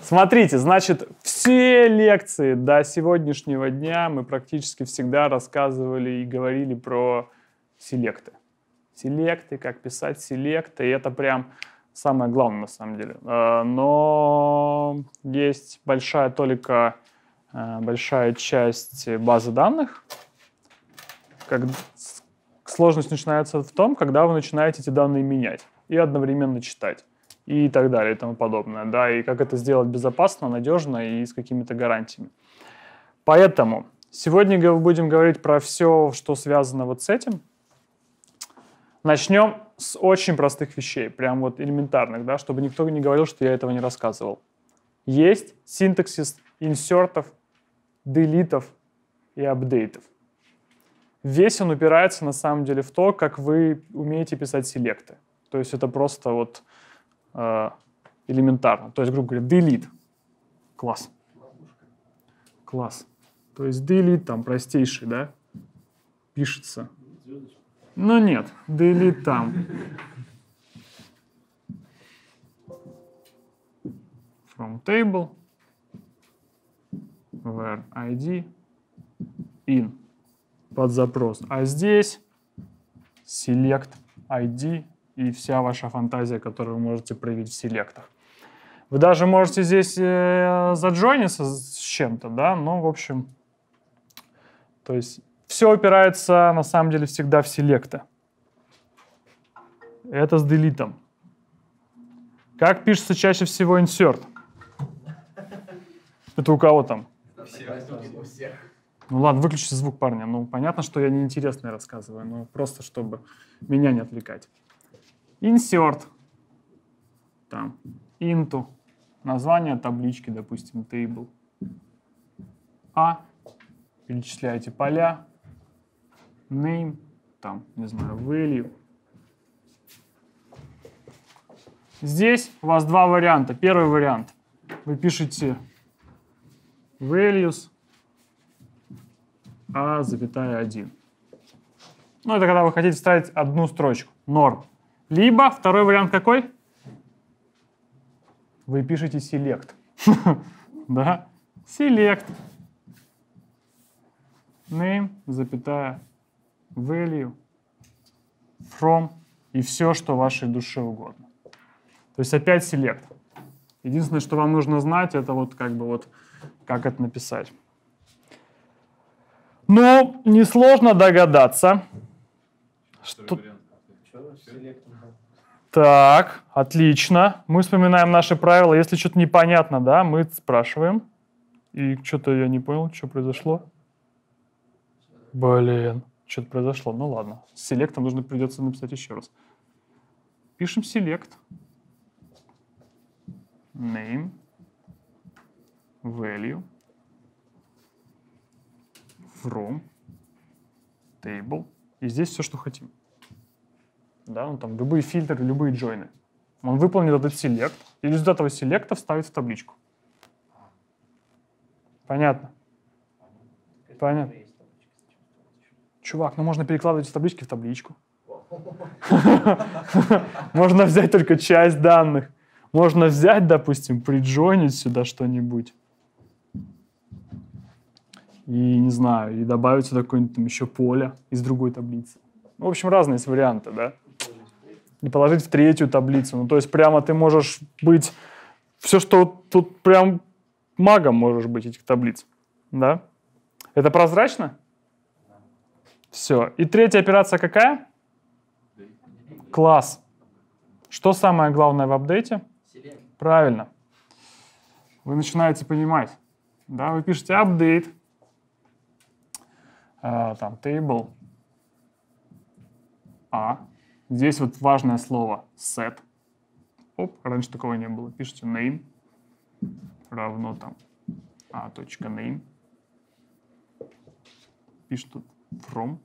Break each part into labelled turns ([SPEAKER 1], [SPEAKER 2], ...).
[SPEAKER 1] Смотрите, значит, все лекции до сегодняшнего дня мы практически всегда рассказывали и говорили про селекты. Селекты, как писать селекты, и это прям самое главное на самом деле. Э, но есть большая только э, большая часть базы данных. Как сложность начинается в том, когда вы начинаете эти данные менять и одновременно читать и так далее и тому подобное. Да, и как это сделать безопасно, надежно и с какими-то гарантиями. Поэтому сегодня мы будем говорить про все, что связано вот с этим. Начнем с очень простых вещей, прям вот элементарных, да, чтобы никто не говорил, что я этого не рассказывал. Есть синтаксис инсертов, делитов и апдейтов. Весь он упирается на самом деле в то, как вы умеете писать селекты. То есть это просто вот Э, элементарно. То есть, грубо говоря, delete. Класс. Класс. То есть delete там простейший, да? Пишется. Но ну, нет, delete там. From table where id in под запрос. А здесь select id и вся ваша фантазия, которую вы можете проявить в селектах. Вы даже можете здесь э, заджойниться с чем-то, да, Ну, в общем, то есть все упирается на самом деле, всегда в селекта. Это с делитом. Как пишется чаще всего insert? Это у кого там? У всех. Ну ладно, выключи звук, парня. Ну, понятно, что я неинтересное рассказываю, но просто чтобы меня не отвлекать. Insert, там, into, название таблички, допустим, table. А, перечисляете поля, name, там, не знаю, value. Здесь у вас два варианта. Первый вариант. Вы пишете values а запятая 1. Ну, это когда вы хотите вставить одну строчку, норм. Либо второй вариант какой? Вы пишете select. Да, select. Name, запятая, value, from и все, что вашей душе угодно. То есть опять select. Единственное, что вам нужно знать, это вот как бы вот как это написать. Ну, несложно догадаться, что... Вариант. Так, отлично. Мы вспоминаем наши правила. Если что-то непонятно, да, мы спрашиваем. И что-то я не понял, что произошло. Блин, что-то произошло. Ну ладно. С селектом нужно придется написать еще раз. Пишем селект. Name. Value. From. Table. И здесь все, что хотим да, ну, там, любые фильтры, любые джойны. Он выполнит этот селект, и результат этого селекта вставит в табличку. Понятно? Понятно. Чувак, ну можно перекладывать из таблички в табличку. Можно взять только часть данных. Можно взять, допустим, приджойнить сюда что-нибудь. И, не знаю, и добавить сюда какое-нибудь там еще поле из другой таблицы. Ну, в общем, разные есть варианты, да? и положить в третью таблицу. Ну, то есть прямо ты можешь быть... Все, что тут прям магом можешь быть этих таблиц. Да? Это прозрачно? Все. И третья операция какая? Класс. Что самое главное в апдейте? Правильно. Вы начинаете понимать. Да, вы пишете апдейт, э, там, table, а, Здесь вот важное слово set. Оп, раньше такого не было. Пишите name равно там a.name. «а» Пишите тут from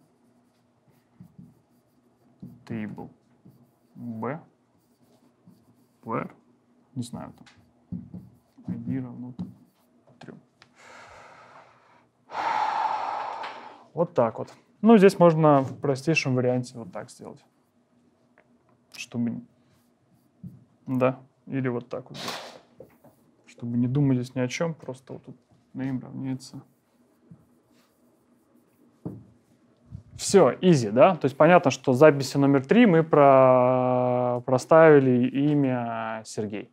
[SPEAKER 1] table b where, не знаю, там id равно там 3. Вот так вот. Ну, здесь можно в простейшем варианте вот так сделать чтобы... Да, или вот так вот. Чтобы не думать здесь ни о чем, просто вот тут name равняется... Все, easy, да? То есть понятно, что в записи номер три мы про... проставили имя Сергей.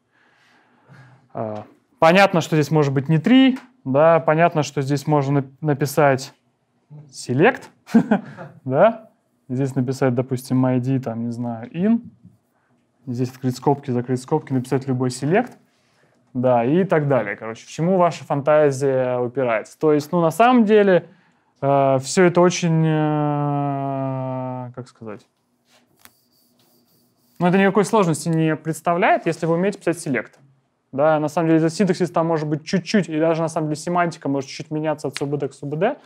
[SPEAKER 1] А, понятно, что здесь может быть не три, да, понятно, что здесь можно написать select, да, здесь написать, допустим, id, там, не знаю, in, здесь открыть скобки, закрыть скобки, написать любой select, да, и так далее, короче. К чему ваша фантазия упирается? То есть, ну, на самом деле, э, все это очень, э, как сказать, ну, это никакой сложности не представляет, если вы умеете писать селект. Да, на самом деле, за синтаксис там может быть чуть-чуть, и даже, на самом деле, семантика может чуть-чуть меняться от СУБД к СУБД,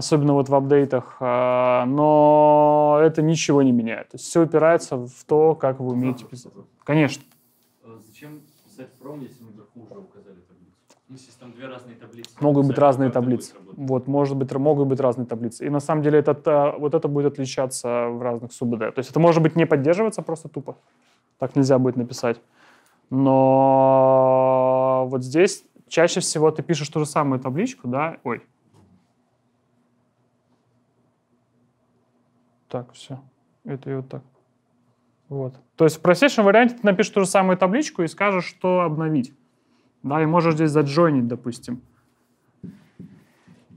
[SPEAKER 1] особенно вот в апдейтах, а, но это ничего не меняет. То есть все упирается в то, как вы умеете писать. Конечно. А зачем писать пром, если мы вверху уже указали таблицу? Ну, если там две разные таблицы. Могут быть разные таблицы. Вот, может быть, могут быть разные таблицы. И на самом деле это, а, вот это будет отличаться в разных СУБД. То есть это может быть не поддерживаться просто тупо. Так нельзя будет написать. Но вот здесь чаще всего ты пишешь ту же самую табличку, да, ой, так все. Это и вот так. Вот. То есть в простейшем варианте ты напишешь ту же самую табличку и скажешь, что обновить. Да, и можешь здесь заджойнить, допустим,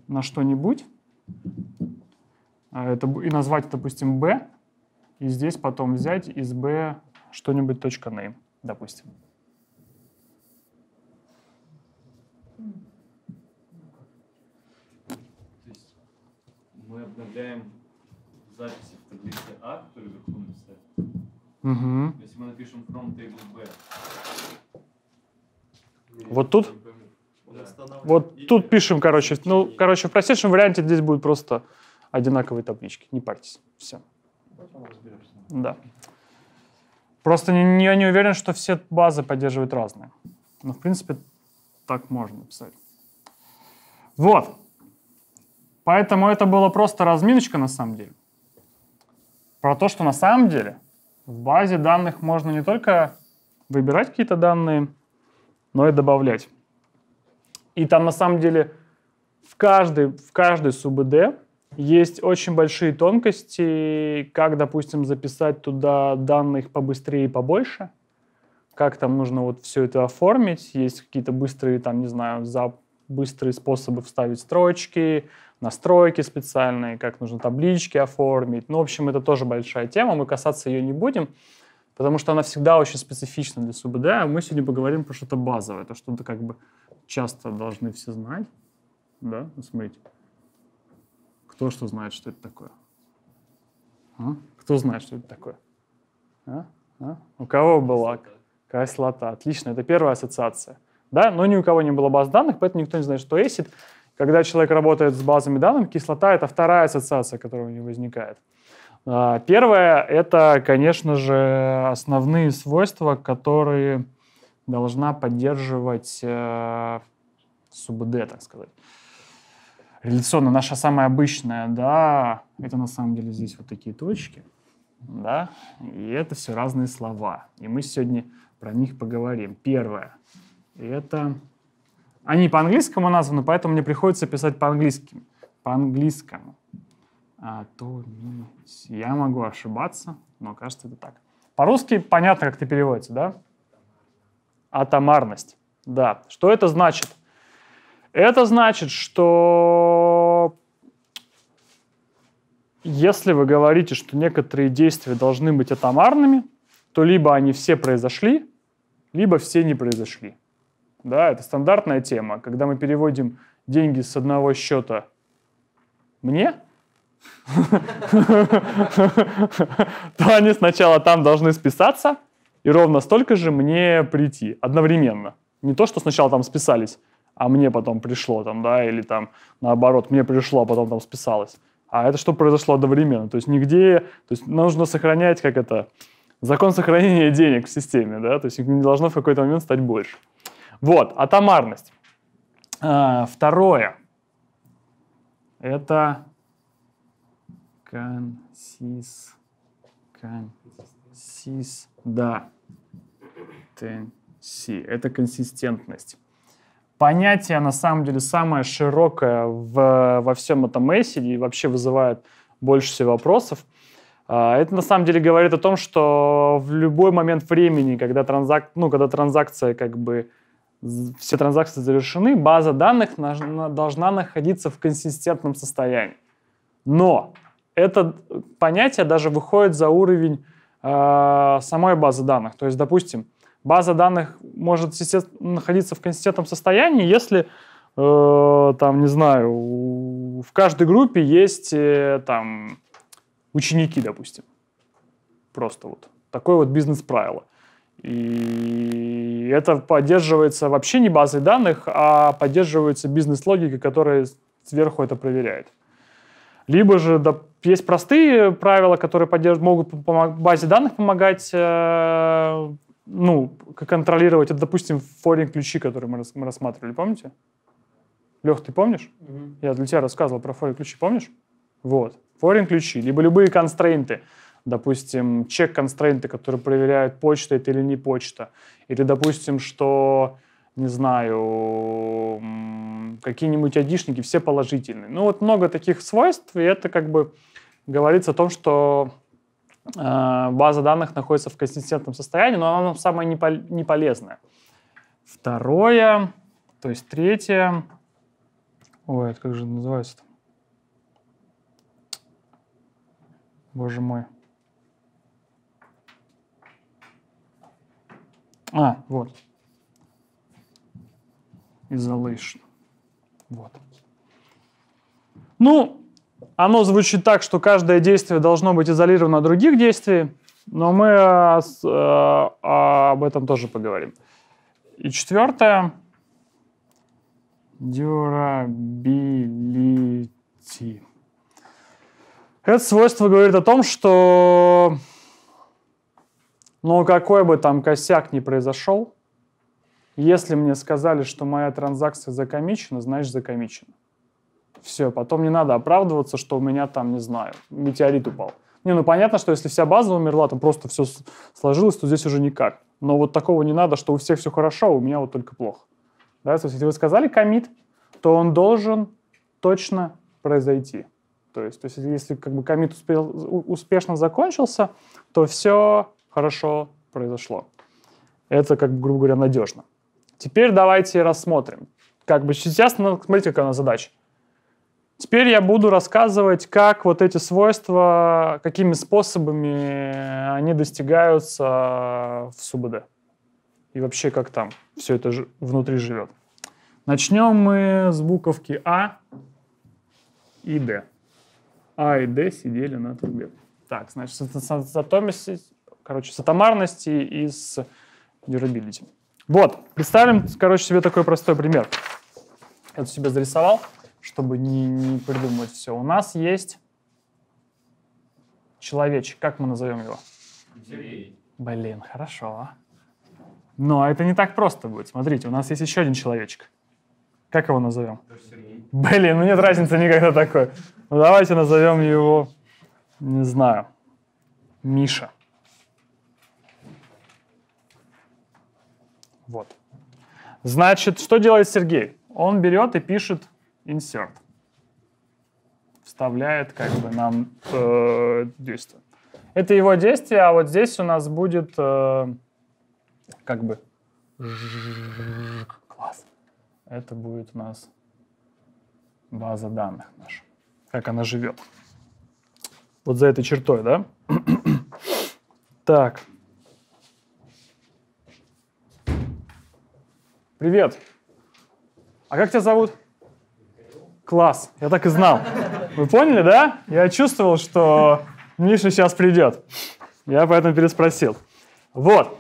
[SPEAKER 1] на что-нибудь. А это, и назвать, допустим, b. И здесь потом взять из b что-нибудь .name, допустим. мы обновляем записи в таблице А, которую вверху написали. Угу. Если мы напишем from table B. Вот тут? Да. Вот И тут пишем, короче, ну, короче, в простейшем варианте здесь будут просто одинаковые таблички, не парьтесь, все. Да. Просто не, я не уверен, что все базы поддерживают разные. Но, в принципе, так можно написать. Вот. Поэтому это была просто разминочка на самом деле про то, что на самом деле в базе данных можно не только выбирать какие-то данные, но и добавлять. И там на самом деле в каждой, в каждой СУБД есть очень большие тонкости, как, допустим, записать туда данных побыстрее и побольше, как там нужно вот все это оформить, есть какие-то быстрые, там, не знаю, зап быстрые способы вставить строчки, настройки специальные, как нужно таблички оформить. Ну, в общем, это тоже большая тема, мы касаться ее не будем, потому что она всегда очень специфична для СУБД, а мы сегодня поговорим про что-то базовое, то что-то как бы часто должны все знать. Да, смотрите. Кто что знает, что это такое? А? Кто знает, что это такое? А? А? У кого была кислота? Отлично, это первая ассоциация да, но ни у кого не было баз данных, поэтому никто не знает, что ACID. Когда человек работает с базами данных, кислота — это вторая ассоциация, которая у него возникает. А, Первое — это, конечно же, основные свойства, которые должна поддерживать э, СУБД, так сказать. Реляционно наша самая обычная, да, это на самом деле здесь вот такие точки, да, и это все разные слова. И мы сегодня про них поговорим. Первое — это... Они по-английскому названы, поэтому мне приходится писать по-английски. По-английскому. А, то, Я могу ошибаться, но кажется, это так. По-русски понятно, как ты переводится, да? Атомарность. Да. Что это значит? Это значит, что если вы говорите, что некоторые действия должны быть атомарными, то либо они все произошли, либо все не произошли. Да, это стандартная тема, когда мы переводим деньги с одного счета мне, то они сначала там должны списаться, и ровно столько же мне прийти одновременно. Не то, что сначала там списались, а мне потом пришло там, да, или там наоборот, мне пришло, а потом там списалось. А это что произошло одновременно? То есть нигде, то есть нужно сохранять, как это, закон сохранения денег в системе, да, то есть их не должно в какой-то момент стать больше. Вот, атомарность. А, второе. Это консис... консис... да. Тенси. Это консистентность. Понятие, на самом деле, самое широкое в, во всем этом эссе и вообще вызывает больше всего вопросов. А, это на самом деле говорит о том, что в любой момент времени, когда, транзак... ну, когда транзакция как бы все транзакции завершены, база данных должна находиться в консистентном состоянии. Но это понятие даже выходит за уровень э, самой базы данных. То есть, допустим, база данных может находиться в консистентном состоянии, если э, там, не знаю, в каждой группе есть э, там ученики, допустим. Просто вот такое вот бизнес-правило. И это поддерживается вообще не базой данных, а поддерживается бизнес-логикой, которая сверху это проверяет. Либо же да, есть простые правила, которые могут базе данных помогать э, ну, контролировать. Это, допустим, форин ключи, которые мы, мы рассматривали, помните? Лех, ты помнишь? Mm-hmm. Я для тебя рассказывал про форин ключи, помнишь? Вот. Форин ключи, либо любые констрейнты допустим, чек-констрейнты, которые проверяют, почта это или не почта, или, допустим, что, не знаю, какие-нибудь айдишники все положительные. Ну, вот много таких свойств, и это как бы говорится о том, что э, база данных находится в консистентном состоянии, но она нам самая не полезная. Второе, то есть третье, ой, это как же называется -то? Боже мой. А, вот. Isolation. Вот. Ну, оно звучит так, что каждое действие должно быть изолировано от других действий, но мы а, а, об этом тоже поговорим. И четвертое. Durability. Это свойство говорит о том, что но какой бы там косяк ни произошел, если мне сказали, что моя транзакция закомичена, значит закомичена. Все, потом не надо оправдываться, что у меня там, не знаю, метеорит упал. Не, ну понятно, что если вся база умерла, там просто все сложилось, то здесь уже никак. Но вот такого не надо, что у всех все хорошо, а у меня вот только плохо. Да? То есть если вы сказали комит, то он должен точно произойти. То есть, то есть если как бы комит успел, успешно закончился, то все хорошо произошло. Это, как грубо говоря, надежно. Теперь давайте рассмотрим. Как бы сейчас, смотрите, какая у нас задача. Теперь я буду рассказывать, как вот эти свойства, какими способами они достигаются в СУБД. И вообще, как там все это внутри живет. Начнем мы с буковки А и Д. А и Д сидели на трубе. Так, значит, с атомистью короче, с атомарности и с durability. Вот, представим, короче, себе такой простой пример. Я себе зарисовал, чтобы не, не придумывать все. У нас есть человечек, как мы назовем его? Сергей. Блин, хорошо. А? Но это не так просто будет. Смотрите, у нас есть еще один человечек. Как его назовем? Сергей. Блин, ну нет разницы никогда такой. Ну давайте назовем его, не знаю, Миша. Вот. Значит, что делает Сергей? Он берет и пишет insert. Вставляет как бы нам э, действие. Это его действие, а вот здесь у нас будет э, как бы класс. Это будет у нас база данных наша, как она живет. Вот за этой чертой, да? так. Привет. А как тебя зовут? Класс, я так и знал. Вы поняли, да? Я чувствовал, что Миша сейчас придет. Я поэтому переспросил. Вот.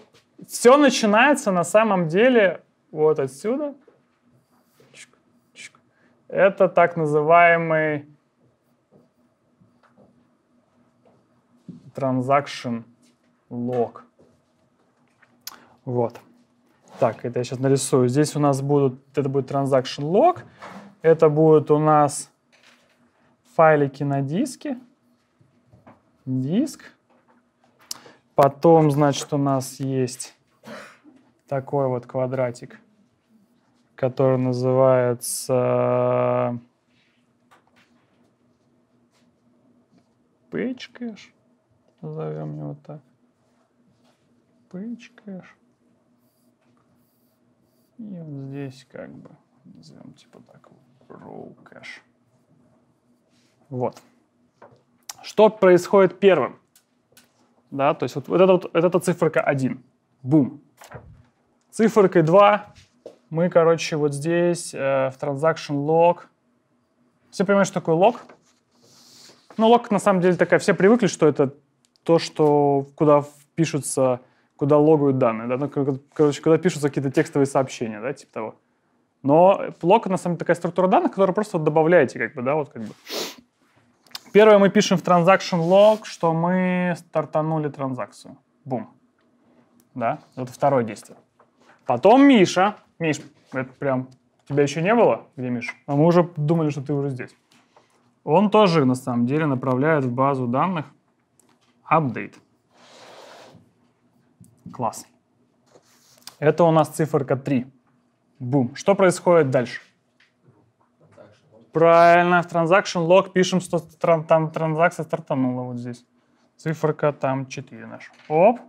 [SPEAKER 1] Все начинается на самом деле вот отсюда. Это так называемый transaction log. Вот. Так, это я сейчас нарисую. Здесь у нас будут, это будет transaction log, это будут у нас файлики на диске, диск. Потом, значит, у нас есть такой вот квадратик, который называется page cache. Назовем его так. Page cache. И вот здесь как бы назовем типа так row cache. Вот. Что происходит первым? Да, то есть вот, вот, это, вот, вот эта циферка 1. Бум. Циферкой 2 мы, короче, вот здесь э, в transaction log. Все понимают, что такое лог? Ну, лог на самом деле такая, все привыкли, что это то, что, куда пишутся куда логуют данные, да, ну, короче, куда пишутся какие-то текстовые сообщения, да, типа того. Но лог, на самом деле, такая структура данных, которую просто добавляете, как бы, да, вот как бы. Первое мы пишем в transaction log, что мы стартанули транзакцию. Бум. Да, это второе действие. Потом Миша. Миш, это прям... Тебя еще не было? Где Миша? А мы уже думали, что ты уже здесь. Он тоже, на самом деле, направляет в базу данных update. Класс. Это у нас циферка 3. Бум. Что происходит дальше? Правильно, в transaction log пишем, что тран, там транзакция стартанула вот здесь. Циферка там 4 наш. Оп.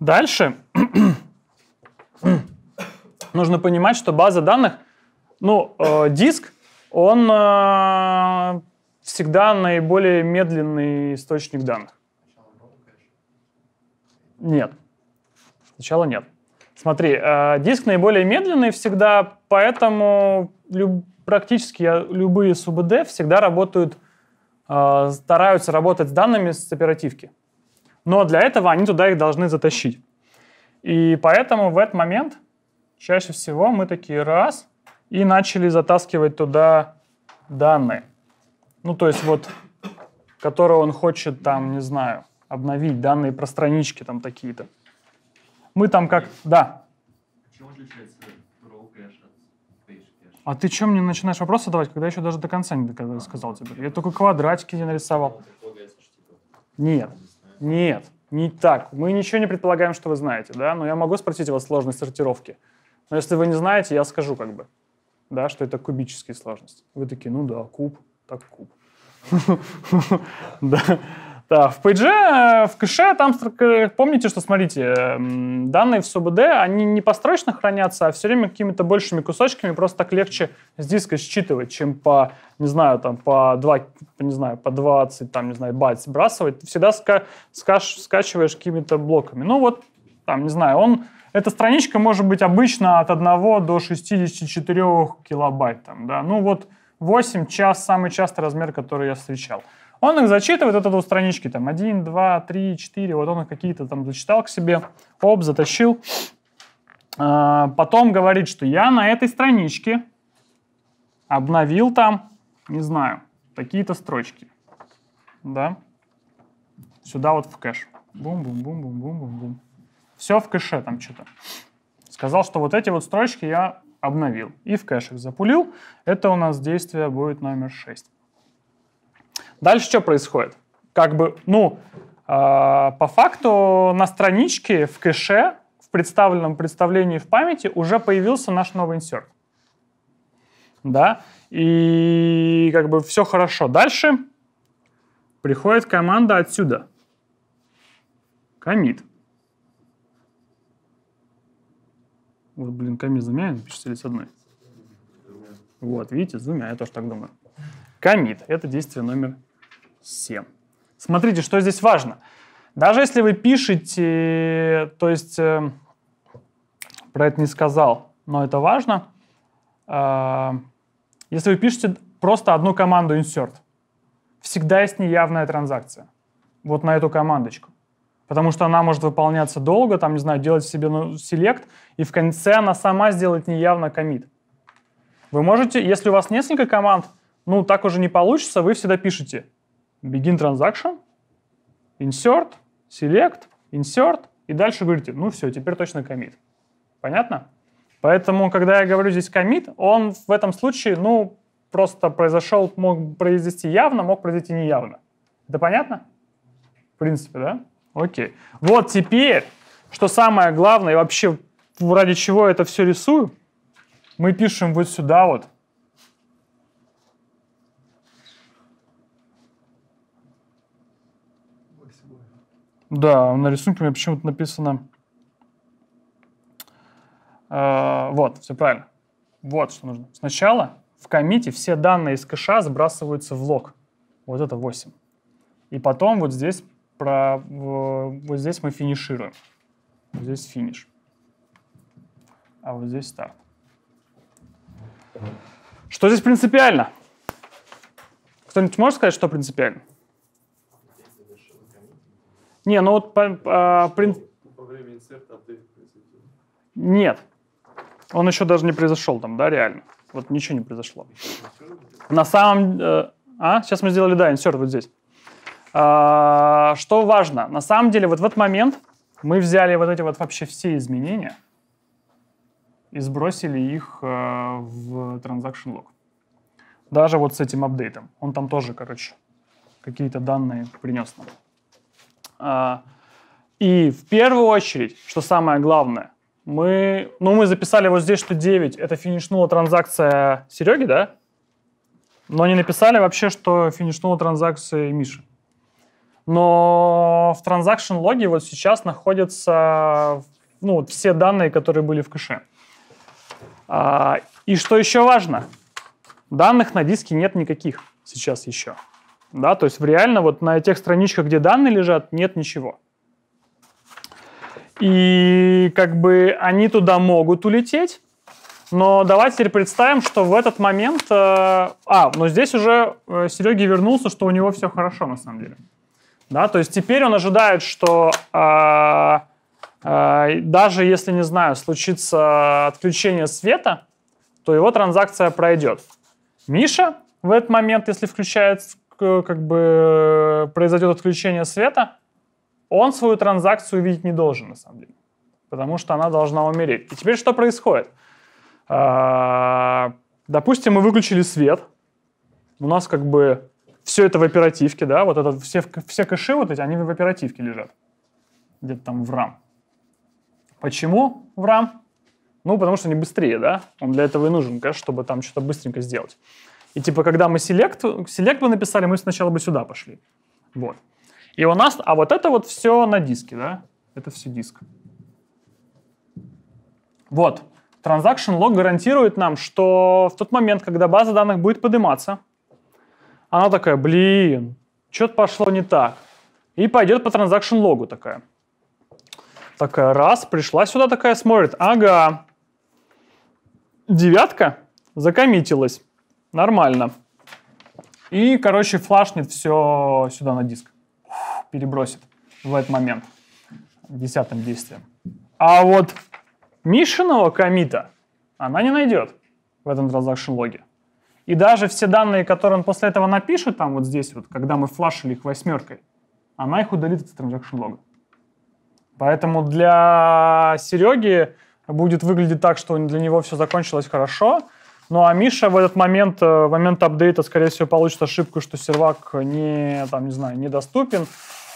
[SPEAKER 1] Дальше нужно понимать, что база данных, ну, э, диск, он э, всегда наиболее медленный источник данных. Нет. Сначала нет. Смотри, э, диск наиболее медленный всегда, поэтому люб, практически любые СУБД всегда работают, э, стараются работать с данными с оперативки. Но для этого они туда их должны затащить. И поэтому в этот момент чаще всего мы такие раз и начали затаскивать туда данные. Ну, то есть вот, которые он хочет там, не знаю, обновить данные про странички там такие-то. Мы там как... Да. А, а ты чем мне начинаешь вопрос задавать когда я еще даже до конца не сказал тебе? Я только квадратики типа не нарисовал. Нет, нет, не так. Мы ничего не предполагаем, что вы знаете, да? Но я могу спросить у вас сложность сортировки. Но если вы не знаете, я скажу как бы, да, что это кубические сложности. Вы такие, ну да, куб, так куб. Да. Да, в Page, э, в кэше, там, помните, что, смотрите, эм, данные в СУБД, они не построчно хранятся, а все время какими-то большими кусочками, просто так легче с диска считывать, чем по, не знаю, там, по 2, не знаю, по 20, там, не знаю, байт сбрасывать. Ты всегда ска скаш скачиваешь какими-то блоками. Ну вот, там, не знаю, он... Эта страничка может быть обычно от 1 до 64 килобайт. Там, да? Ну вот 8 час самый частый размер, который я встречал. Он их зачитывает, вот это вот странички, там, 1, 2, 3, 4, вот он их какие-то там зачитал к себе, оп, затащил. А, потом говорит, что я на этой страничке обновил там, не знаю, какие то строчки, да, сюда вот в кэш. Бум-бум-бум-бум-бум-бум-бум. Все в кэше там что-то. Сказал, что вот эти вот строчки я обновил и в кэш их запулил. Это у нас действие будет номер 6. Дальше что происходит? Как бы, ну, э, по факту на страничке в кэше, в представленном представлении в памяти уже появился наш новый инсерт, Да? И как бы все хорошо. Дальше приходит команда отсюда. Комит. Вот, блин, комит с двумя пишется или с одной? Вот, видите, с двумя, я тоже так думаю. Комит — это действие номер 7. Смотрите, что здесь важно. Даже если вы пишете, то есть, э, про это не сказал, но это важно, э, если вы пишете просто одну команду insert, всегда есть неявная транзакция вот на эту командочку. Потому что она может выполняться долго, там, не знаю, делать себе ну, селект и в конце она сама сделает неявно комит. Вы можете, если у вас несколько команд, ну, так уже не получится, вы всегда пишете begin transaction, insert, select, insert, и дальше говорите, ну все, теперь точно commit. Понятно? Поэтому, когда я говорю здесь commit, он в этом случае, ну, просто произошел, мог произойти явно, мог произойти неявно. Это понятно? В принципе, да? Окей. Вот теперь, что самое главное, и вообще ради чего я это все рисую, мы пишем вот сюда вот Да, на рисунке у меня почему-то написано... Э, вот, все правильно. Вот что нужно. Сначала в комите все данные из кэша сбрасываются в лог. Вот это 8. И потом вот здесь, про, вот здесь мы финишируем. Вот здесь финиш. А вот здесь старт. Что здесь принципиально? Кто-нибудь может сказать, что принципиально? Не, ну вот... По, а, прин... Во время инсерта апдейт Нет. Он еще даже не произошел там, да, реально. Вот ничего не произошло. На самом... Э, а, сейчас мы сделали, да, инсерт вот здесь. А, что важно? На самом деле вот в этот момент мы взяли вот эти вот вообще все изменения и сбросили их э, в transaction log. Даже вот с этим апдейтом. Он там тоже, короче, какие-то данные принес нам. А, и в первую очередь, что самое главное, мы, ну, мы записали вот здесь, что 9, это финишнула транзакция Сереги, да? Но не написали вообще, что финишнула транзакция Миши. Но в транзакшн логе вот сейчас находятся ну, вот все данные, которые были в кэше. А, и что еще важно, данных на диске нет никаких сейчас еще. Да, то есть реально вот на тех страничках, где данные лежат, нет ничего. И как бы они туда могут улететь, но давайте теперь представим, что в этот момент... Э, а, но здесь уже э, Сереге вернулся, что у него все хорошо на самом деле. Да, то есть теперь он ожидает, что э, э, даже если, не знаю, случится отключение света, то его транзакция пройдет. Миша в этот момент, если включает как бы произойдет отключение света, он свою транзакцию видеть не должен, на самом деле. Потому что она должна умереть. И теперь что происходит? А, допустим, мы выключили свет. У нас как бы все это в оперативке, да, вот это все, все кэши вот эти, они в оперативке лежат. Где-то там в RAM. Почему в RAM? Ну, потому что они быстрее, да? Он для этого и нужен конечно, чтобы там что-то быстренько сделать. И типа, когда мы селект, селект бы написали, мы сначала бы сюда пошли. Вот. И у нас, а вот это вот все на диске, да? Это все диск. Вот. Transaction log гарантирует нам, что в тот момент, когда база данных будет подниматься, она такая, блин, что-то пошло не так. И пойдет по транзакшн логу такая. Такая раз, пришла сюда такая, смотрит, ага, девятка закоммитилась. Нормально. И, короче, флашнет все сюда на диск. Перебросит в этот момент. Десятым действием. А вот Мишиного комита она не найдет в этом transaction логе. И даже все данные, которые он после этого напишет, там вот здесь вот, когда мы флашили их восьмеркой, она их удалит из transaction лога. Поэтому для Сереги будет выглядеть так, что для него все закончилось хорошо, ну а Миша в этот момент, э, в момент апдейта, скорее всего, получит ошибку, что сервак не, там, не знаю, недоступен,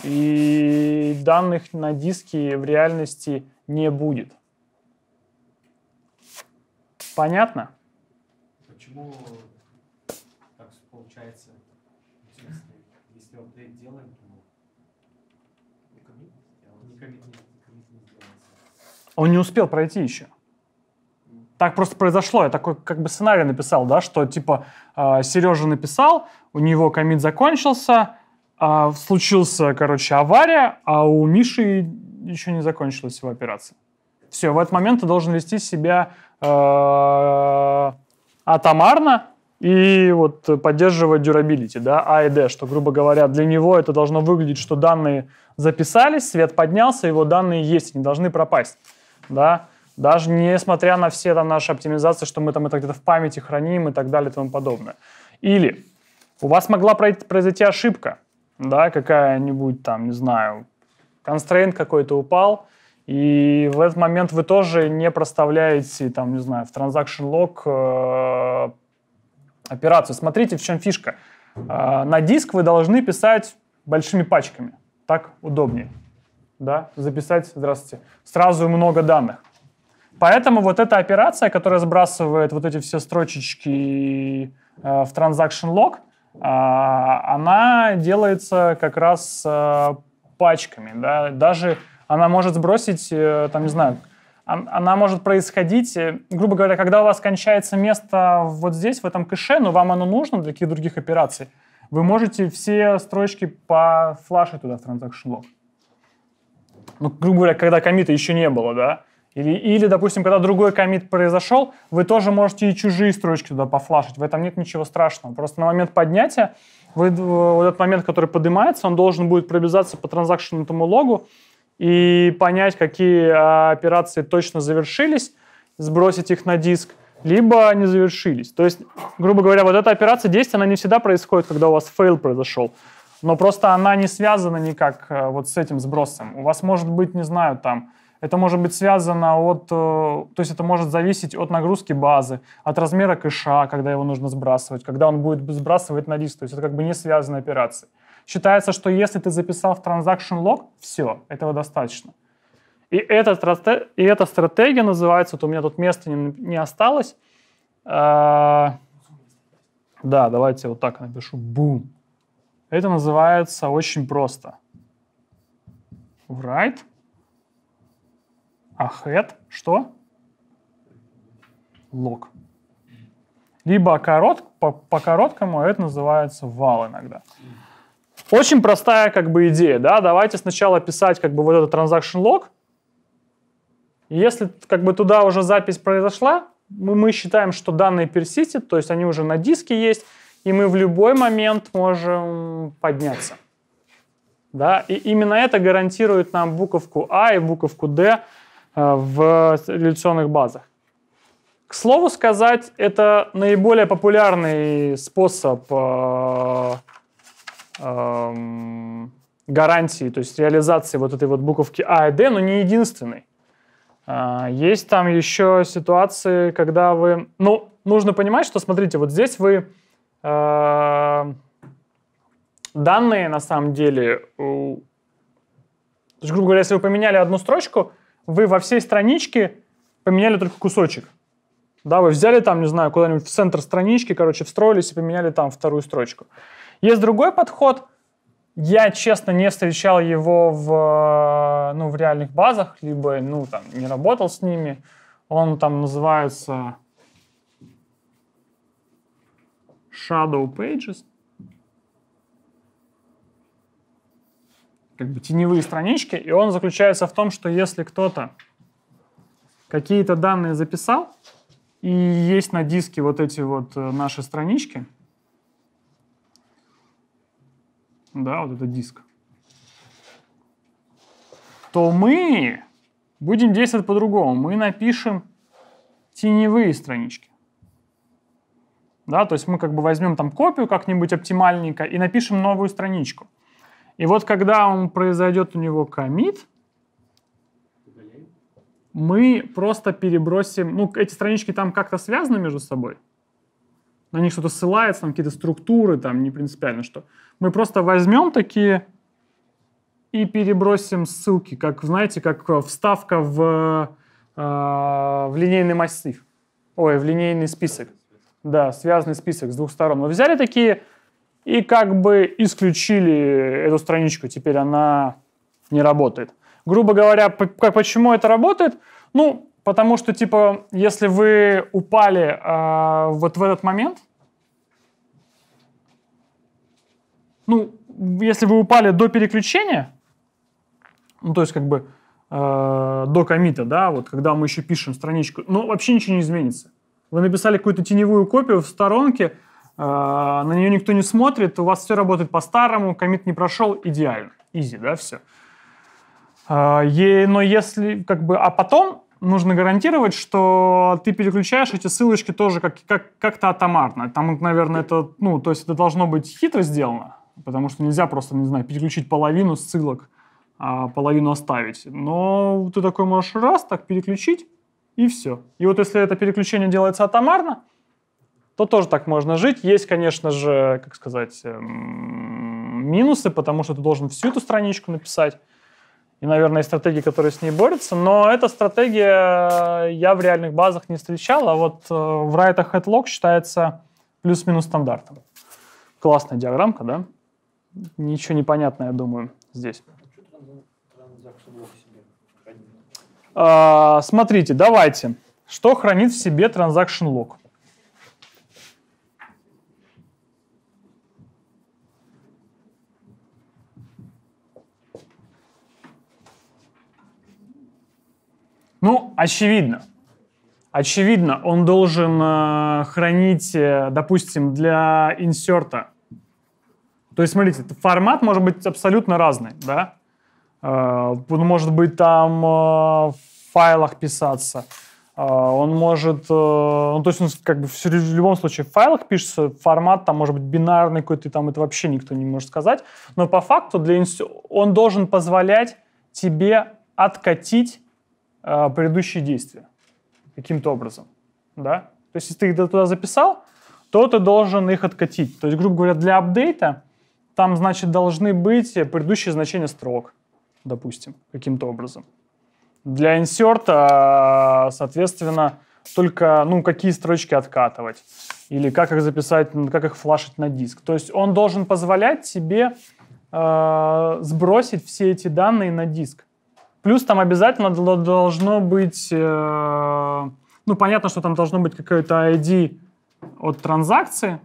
[SPEAKER 1] и данных на диске в реальности не будет. Понятно? Почему так получается? если апдейт делаем, то ну, не коммит, не Он не успел пройти еще так просто произошло. Я такой как бы сценарий написал, да, что типа э, а, Сережа написал, у него комит закончился, э, случился, короче, авария, а у Миши еще не закончилась его операция. Все, в этот момент ты должен вести себя э, атомарно и вот поддерживать durability, да, А и Д, что, грубо говоря, для него это должно выглядеть, что данные записались, свет поднялся, его данные есть, не должны пропасть, да, даже несмотря на все там наши оптимизации, что мы там это где-то в памяти храним и так далее и тому подобное. Или у вас могла произойти ошибка, да, какая-нибудь там, не знаю, констрейнт какой-то упал, и в этот момент вы тоже не проставляете, там, не знаю, в transaction log э, операцию. Смотрите, в чем фишка. Э, на диск вы должны писать большими пачками. Так удобнее. Да? Записать, здравствуйте, сразу много данных. Поэтому вот эта операция, которая сбрасывает вот эти все строчечки э, в transaction log, а, она делается как раз э, пачками. Да? Даже она может сбросить, э, там, не знаю, она может происходить, грубо говоря, когда у вас кончается место вот здесь, в этом кэше, но вам оно нужно для каких-то других операций, вы можете все строчки по флаше туда в transaction log. Ну, грубо говоря, когда комита еще не было, да, или, или, допустим, когда другой комит произошел, вы тоже можете и чужие строчки туда пофлашить. В этом нет ничего страшного. Просто на момент поднятия, вы, э, вот этот момент, который поднимается, он должен будет пробежаться по транзакшенному логу и понять, какие э, операции точно завершились, сбросить их на диск, либо не завершились. То есть, грубо говоря, вот эта операция действия, она не всегда происходит, когда у вас фейл произошел. Но просто она не связана никак э, вот с этим сбросом. У вас может быть, не знаю, там, это может быть связано от... Э, то есть это может зависеть от нагрузки базы, от размера кэша, когда его нужно сбрасывать, когда он будет сбрасывать на диск. То есть это как бы не связанные операции. Считается, что если ты записал в transaction log, все, этого достаточно. И этот и эта стратегия называется, вот у меня тут места не, не осталось. А, да, давайте вот так напишу. Бум. Это называется очень просто. Write ahead что? Лог. Либо корот, по, по короткому это называется вал иногда. Очень простая как бы идея, да, давайте сначала писать как бы вот этот transaction log. Если как бы туда уже запись произошла, мы, мы считаем, что данные персистят, то есть они уже на диске есть, и мы в любой момент можем подняться. Да, и именно это гарантирует нам буковку А и буковку Д Э, в реляционных базах. К слову сказать, это наиболее популярный способ э, эм, гарантии, то есть реализации вот этой вот буковки А и Д, но не единственный. Э, есть там еще ситуации, когда вы... Ну, нужно понимать, что, смотрите, вот здесь вы... данные, на самом деле... У... То есть, грубо говоря, если вы поменяли одну строчку, вы во всей страничке поменяли только кусочек. Да, вы взяли там, не знаю, куда-нибудь в центр странички, короче, встроились и поменяли там вторую строчку. Есть другой подход. Я, честно, не встречал его в, ну, в реальных базах, либо ну, там, не работал с ними. Он там называется Shadow Pages. как бы теневые странички, и он заключается в том, что если кто-то какие-то данные записал, и есть на диске вот эти вот э, наши странички, да, вот это диск, то мы будем действовать по-другому. Мы напишем теневые странички. Да, то есть мы как бы возьмем там копию как-нибудь оптимальненько и напишем новую страничку. И вот когда он произойдет у него комит, мы просто перебросим... Ну, эти странички там как-то связаны между собой. На них что-то ссылается, там какие-то структуры, там не принципиально что. Мы просто возьмем такие и перебросим ссылки, как, знаете, как э, вставка в, э, э, в линейный массив. Ой, в линейный список. Да, связанный список с двух сторон. Мы взяли такие и как бы исключили эту страничку, теперь она не работает. Грубо говоря, почему это работает? Ну, потому что, типа, если вы упали э, вот в этот момент, ну, если вы упали до переключения, ну, то есть, как бы, э, до комита, да, вот, когда мы еще пишем страничку, ну, вообще ничего не изменится. Вы написали какую-то теневую копию в сторонке, Э, на нее никто не смотрит, у вас все работает по-старому, комит не прошел, идеально. Изи, да, все. Э, но если, как бы, а потом нужно гарантировать, что ты переключаешь эти ссылочки тоже как, как, как-то атомарно. Там, наверное, это, ну, то есть это должно быть хитро сделано, потому что нельзя просто, не знаю, переключить половину ссылок, а половину оставить. Но ты такой можешь раз так переключить, и все. И вот если это переключение делается атомарно, то тоже так можно жить. Есть, конечно же, как сказать, эм, минусы, потому что ты должен всю эту страничку написать. И, наверное, есть стратегии, которые с ней борются. Но эта стратегия я в реальных базах не встречал, а вот э, в райтах Headlock считается плюс-минус стандартом. Классная диаграммка, да? Ничего непонятно, я думаю, здесь. А, смотрите, давайте. Что хранит в себе транзакшн лог? Ну, очевидно. Очевидно, он должен э, хранить, э, допустим, для инсерта. То есть, смотрите, формат может быть абсолютно разный, да? Э, он может быть там э, в файлах писаться. Э, он может, э, ну, то есть он как бы в, в любом случае в файлах пишется, формат там может быть бинарный какой-то, там это вообще никто не может сказать. Но по факту для инс... он должен позволять тебе откатить а, предыдущие действия каким-то образом, да? То есть, если ты их туда записал, то ты должен их откатить. То есть, грубо говоря, для апдейта там, значит, должны быть предыдущие значения строк, допустим, каким-то образом. Для инсерта, а, соответственно, только, ну, какие строчки откатывать, или как их записать, как их флашить на диск. То есть он должен позволять тебе э, сбросить все эти данные на диск. Плюс там обязательно должно быть, э, ну, понятно, что там должно быть какое то ID от транзакции,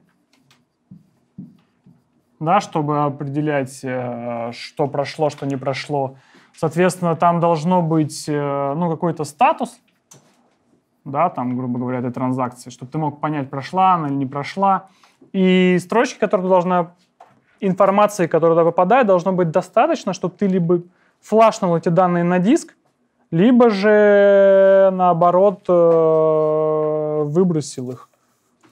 [SPEAKER 1] да, чтобы определять, э, что прошло, что не прошло. Соответственно, там должно быть, э, ну, какой-то статус, да, там, грубо говоря, этой транзакции, чтобы ты мог понять, прошла она или не прошла. И строчки, которые должна, информации, которая туда попадает, должно быть достаточно, чтобы ты либо флашнул эти данные на диск, либо же, наоборот, э, выбросил их,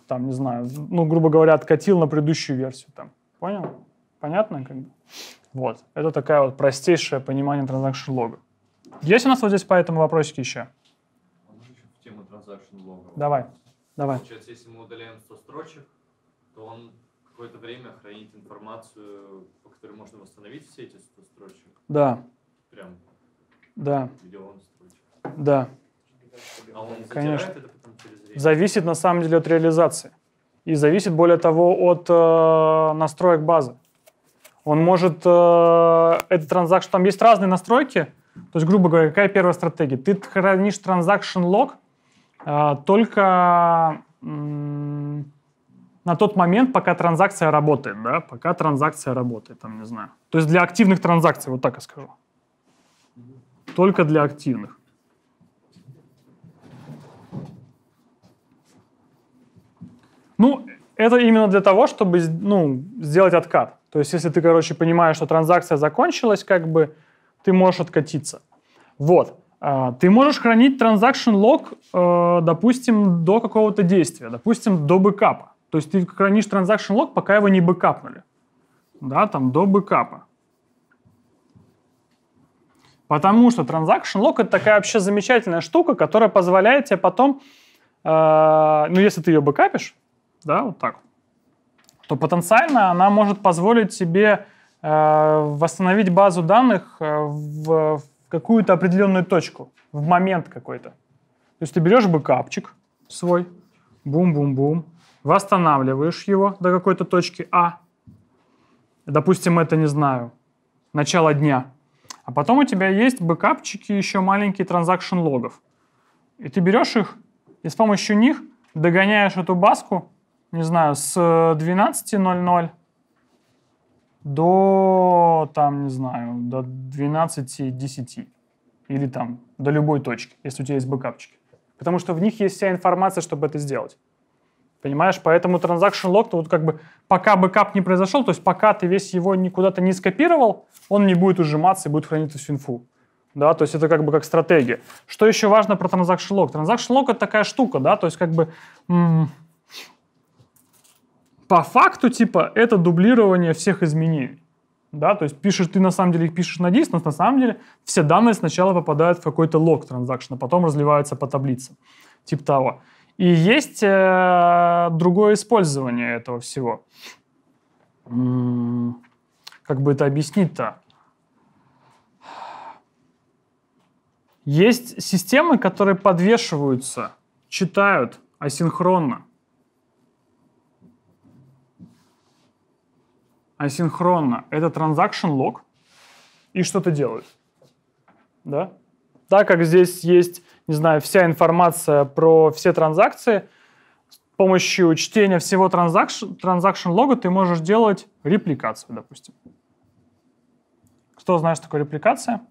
[SPEAKER 1] там, не знаю, ну, грубо говоря, откатил на предыдущую версию. Там. Понял? Понятно? Как бы? Вот. Это такая вот простейшее понимание транзакшн лога. Есть у нас вот здесь по этому вопросике еще? тему транзакшн лога. Давай, давай. Получается, если мы удаляем 100 строчек, то он какое-то время хранит информацию, по которой можно восстановить все эти 100 строчек. Да. Прям. Да. Где Да. А он Конечно. это потом через Зависит на самом деле от реализации. И зависит, более того, от э, настроек базы. Он может, э, этот транзакшн, там есть разные настройки. То есть, грубо говоря, какая первая стратегия? Ты хранишь транзакшн лог э, только на тот момент, пока транзакция работает, да, пока транзакция работает, там, не знаю. То есть для активных транзакций, вот так я скажу только для активных. Ну, это именно для того, чтобы ну, сделать откат. То есть, если ты, короче, понимаешь, что транзакция закончилась, как бы ты можешь откатиться. Вот. А, ты можешь хранить транзакшн лог, э, допустим, до какого-то действия, допустим, до бэкапа. То есть ты хранишь транзакшн лог, пока его не бэкапнули. Да, там до бэкапа. Потому что Transaction Lock — это такая вообще замечательная штука, которая позволяет тебе потом, э, ну, если ты ее бэкапишь, да, вот так, то потенциально она может позволить тебе э, восстановить базу данных э, в, в какую-то определенную точку, в момент какой-то. То есть ты берешь бэкапчик свой, бум-бум-бум, восстанавливаешь его до какой-то точки А, допустим, это, не знаю, начало дня — а потом у тебя есть бэкапчики еще маленькие транзакшн логов. И ты берешь их, и с помощью них догоняешь эту баску, не знаю, с 12.00 э, до, там, не знаю, до 12.10 или там до любой точки, если у тебя есть бэкапчики. Потому что в них есть вся информация, чтобы это сделать. Понимаешь, поэтому transaction лог, то вот как бы пока бэкап не произошел, то есть пока ты весь его никуда-то не скопировал, он не будет ужиматься и будет храниться всю инфу. Да, то есть это как бы как стратегия. Что еще важно про transaction лог? Transaction лог это такая штука, да, то есть как бы по факту типа это дублирование всех изменений. Да, то есть пишешь, ты на самом деле их пишешь на диск, но на самом деле все данные сначала попадают в какой-то лог транзакшн, а потом разливаются по таблице, типа того. И есть э, другое использование этого всего. Как бы это объяснить-то? Есть системы, которые подвешиваются, читают асинхронно. Асинхронно. Это транзакшн лог и что-то делают. Да? Так как здесь есть не знаю, вся информация про все транзакции. С помощью чтения всего транзакшн лога ты можешь делать репликацию, допустим. Кто знает, что такое репликация?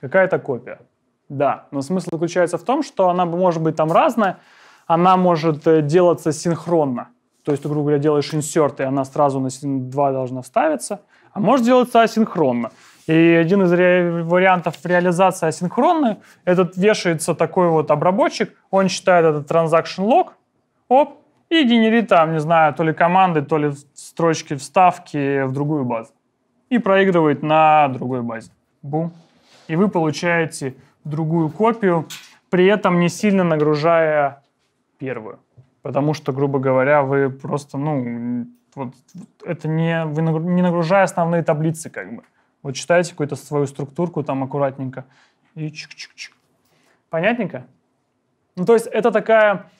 [SPEAKER 1] Какая-то копия. Да, но смысл заключается в том, что она может быть там разная, она может э, делаться синхронно. То есть ты, грубо говоря, делаешь инсерт, и она сразу на 2 должна вставиться. А может делаться асинхронно. И один из ре- вариантов реализации асинхронной, этот вешается такой вот обработчик, он считает этот транзакшн лог, оп, и генерит там, не знаю, то ли команды, то ли строчки вставки в другую базу. И проигрывает на другой базе. Бум. И вы получаете другую копию, при этом не сильно нагружая первую. Потому что, грубо говоря, вы просто, ну, вот, это не, вы не нагружая основные таблицы, как бы. Вот читайте какую-то свою структурку там аккуратненько. И чик-чик-чик. Понятненько? Ну, то есть это такая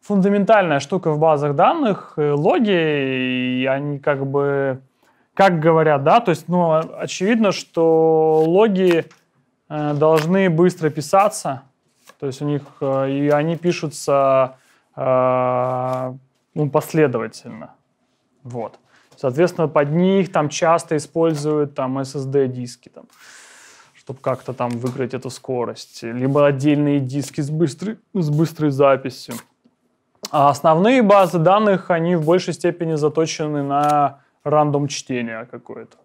[SPEAKER 1] фундаментальная штука в базах данных, э, логи, и они как бы, как говорят, да, то есть, ну, а, очевидно, что логи э, должны быстро писаться, то есть у них, э, и они пишутся э, ну, последовательно, вот. Соответственно, под них там часто используют там SSD-диски. Там чтобы как-то там выиграть эту скорость, либо отдельные диски с быстрой, с быстрой записью. А основные базы данных, они в большей степени заточены на рандом чтение какое-то.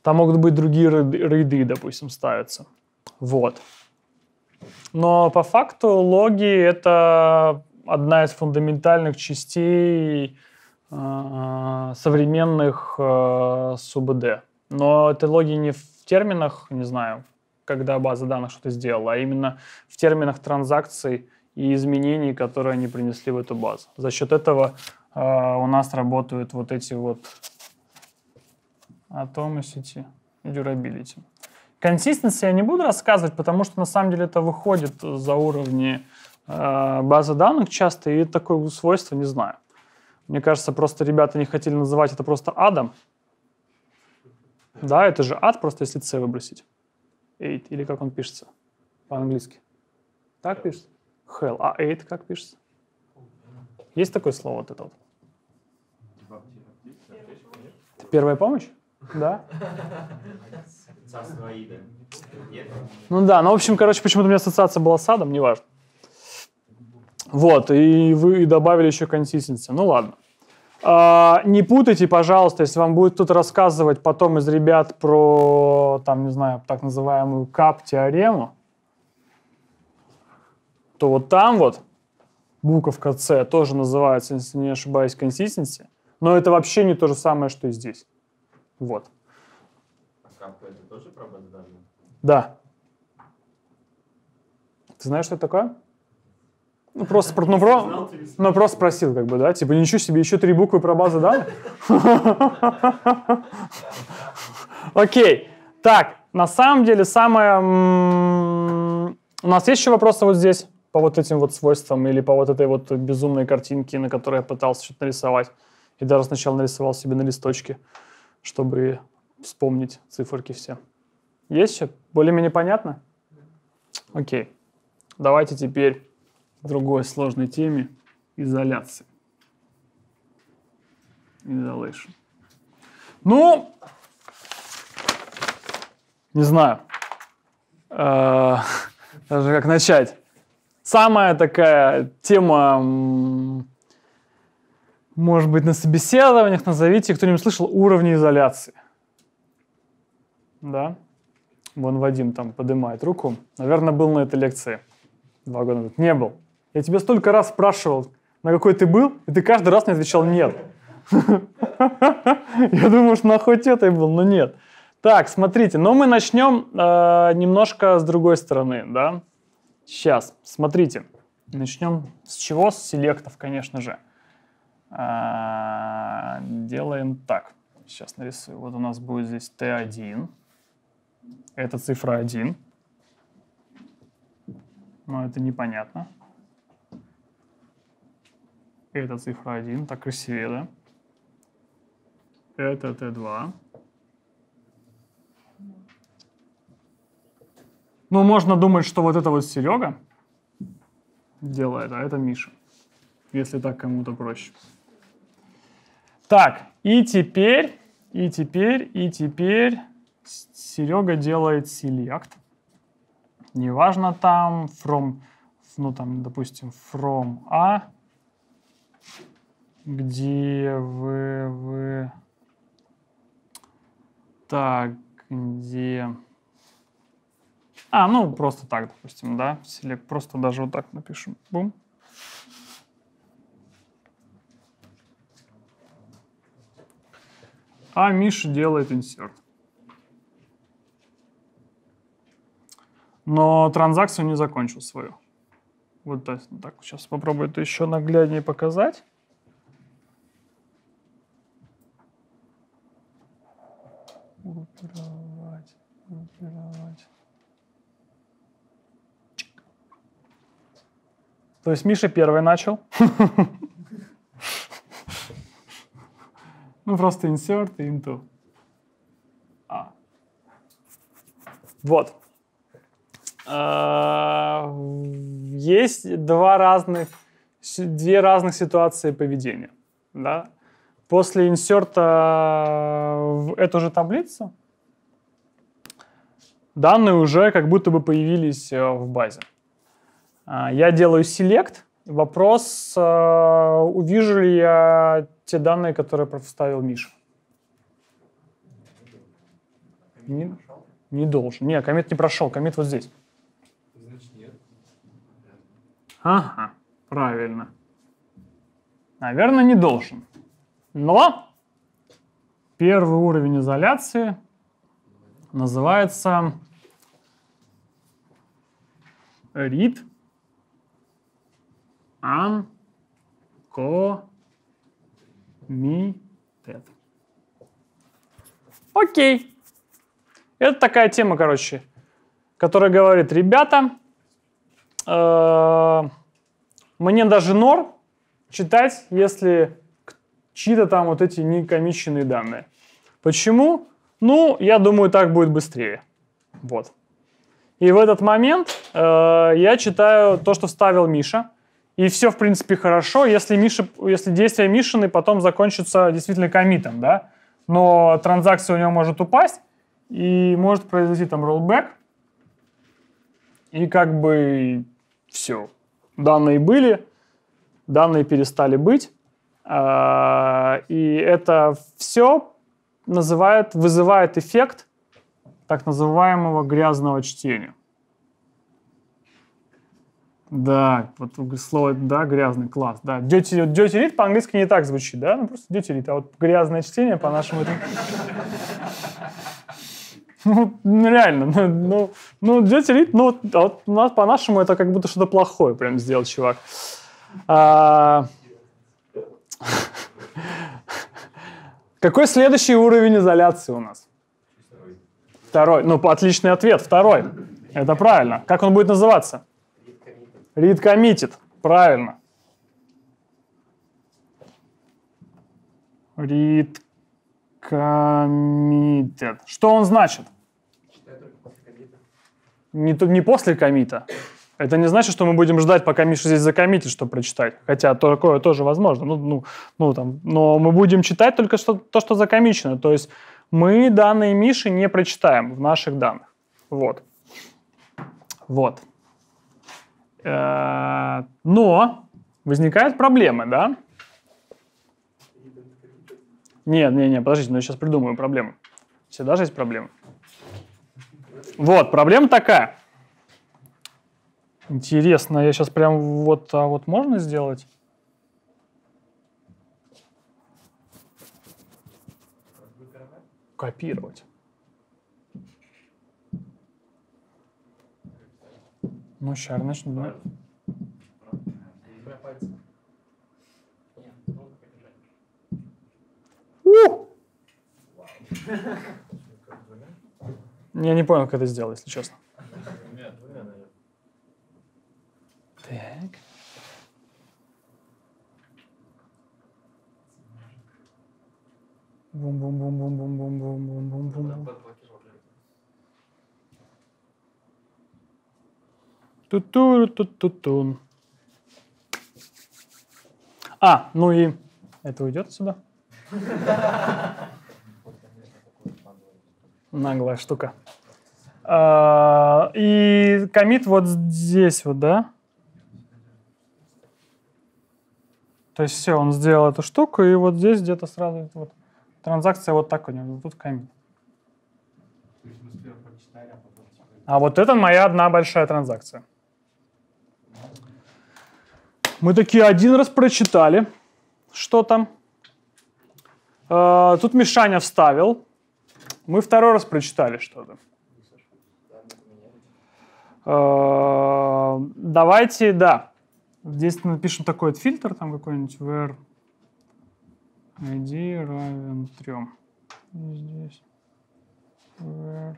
[SPEAKER 1] Там могут быть другие рейды, допустим, ставятся. Вот. Но по факту логи — это одна из фундаментальных частей Э, современных э, СУБД. Но это логи не в терминах, не знаю, когда база данных что-то сделала, а именно в терминах транзакций и изменений, которые они принесли в эту базу. За счет этого э, у нас работают вот эти вот Atomicity и Durability. Консистенции я не буду рассказывать, потому что на самом деле это выходит за уровни э, базы данных часто, и такое свойство не знаю. Мне кажется, просто ребята не хотели называть это просто адом. Да, это же ад, просто если c выбросить. Eight, или как он пишется по-английски? Так пишется? Hell. А eight как пишется? Есть такое слово вот это вот? Первая помощь? Да. Ну да, ну в общем, короче, почему-то у меня ассоциация была с Адом, неважно. Вот, и вы и добавили еще консистенции. Ну ладно. А, не путайте, пожалуйста, если вам будет кто-то рассказывать потом из ребят про, там, не знаю, так называемую кап-теорему, то вот там вот буковка С тоже называется, если не ошибаюсь, консистенции. но это вообще не то же самое, что и здесь. Вот. А капка это тоже про базы данных? Да. Ты знаешь, что это такое? Ну, просто, ну, про, ну, просто спросил, как бы, да, типа, ничего себе, еще три буквы про базу да Окей, так, на самом деле самое... У нас есть еще вопросы вот здесь по вот этим вот свойствам или по вот этой вот безумной картинке, на которой я пытался что-то нарисовать. И даже сначала нарисовал себе на листочке, чтобы вспомнить циферки все. Есть еще? Более-менее понятно? Окей. Давайте теперь другой сложной теме – изоляции. Isolation. Ну, не знаю, э, даже как начать. Самая такая тема, может быть, на собеседованиях, назовите, кто не слышал уровни изоляции. Да? Вон Вадим там поднимает руку. Наверное, был на этой лекции два года назад. Не был. Я тебя столько раз спрашивал, на какой ты был, и ты каждый раз мне отвечал «нет». Я думаю, что на хоть этой был, но нет. Так, смотрите, но мы начнем э, немножко с другой стороны, да? Сейчас, смотрите. Начнем с чего? С селектов, конечно же. Э, делаем так. Сейчас нарисую. Вот у нас будет здесь Т 1 Это цифра 1. Но это непонятно. Это цифра 1, так красивее, да? Это Т2. Ну, можно думать, что вот это вот Серега делает, а это Миша. Если так кому-то проще. Так, и теперь, и теперь, и теперь Серега делает селект. Неважно там, from, ну там, допустим, from A где вы, вы... Так, где... А, ну, просто так, допустим, да, Select. Просто даже вот так напишем. Бум. А Миша делает insert. Но транзакцию не закончил свою. Вот так, так сейчас попробую это еще нагляднее показать. группировать, группировать. То есть Миша первый начал. Ну, просто insert и into. А. Вот. А, есть два разных, две разных ситуации поведения. Да? После инсерта в эту же таблицу данные уже как будто бы появились э, в базе. А, я делаю select. Вопрос, э, увижу ли я те данные, которые проставил Миша. Не, не должен. Не, комит не прошел, комит вот здесь. Значит, нет. Ага, правильно. Наверное, не должен. Но первый уровень изоляции — называется read uncommitted. Окей. Это такая тема, короче, которая говорит, ребята, э, мне даже нор читать, если чьи-то там вот эти некомиченные данные. Почему? Ну, я думаю, так будет быстрее. Вот. И в этот момент э, я читаю то, что вставил Миша. И все, в принципе, хорошо, если, Миша, если действие Мишины потом закончится действительно комитом, да? Но транзакция у него может упасть, и может произойти там роллбэк, И как бы все. Данные были, данные перестали быть. Э, и это все называет вызывает эффект так называемого грязного чтения. Да, вот слово, да, грязный, класс, да. Dirty, read по-английски не так звучит, да? Ну, просто dirty read, а вот грязное чтение по-нашему это... Ну, ну, реально, ну, ну, ну dirty read, ну, а вот у нас по-нашему это как будто что-то плохое прям сделал чувак. А, Какой следующий уровень изоляции у нас? Второй. Ну, отличный ответ. Второй. Это правильно. Как он будет называться? Read committed. Правильно. Read committed. Что он значит? Не, не после комита. Это не значит, что мы будем ждать, пока Миша здесь закоммитит, что прочитать. Хотя такое тоже возможно. Ну, ну, ну, там, но мы будем читать только что, то, что закоммичено. То есть мы данные Миши не прочитаем в наших данных. Вот. Вот. Э, но возникают проблемы, да? Нет, нет, нет, подождите, но ну я сейчас придумаю проблему. Всегда же есть проблемы. Вот, проблема такая. Интересно, я сейчас прям вот, а вот можно сделать? Копировать. Ну, сейчас начнем. Я не понял, как это сделать, если честно. Нет. Так. бум бум бум бум бум бум бум бум бум бум ту ту ту ту ту А, ну и это уйдет сюда. Наглая штука. А, и комит вот здесь вот, да? То есть все, он сделал эту штуку, и вот здесь где-то сразу вот, транзакция вот так у него, тут камень. А, типа а вот это моя одна большая транзакция. Мы такие один раз прочитали, что там. Э, тут Мишаня вставил. Мы второй раз прочитали что-то. Э, давайте, да. Здесь напишем такой фильтр, там какой-нибудь var id равен 3. И здесь var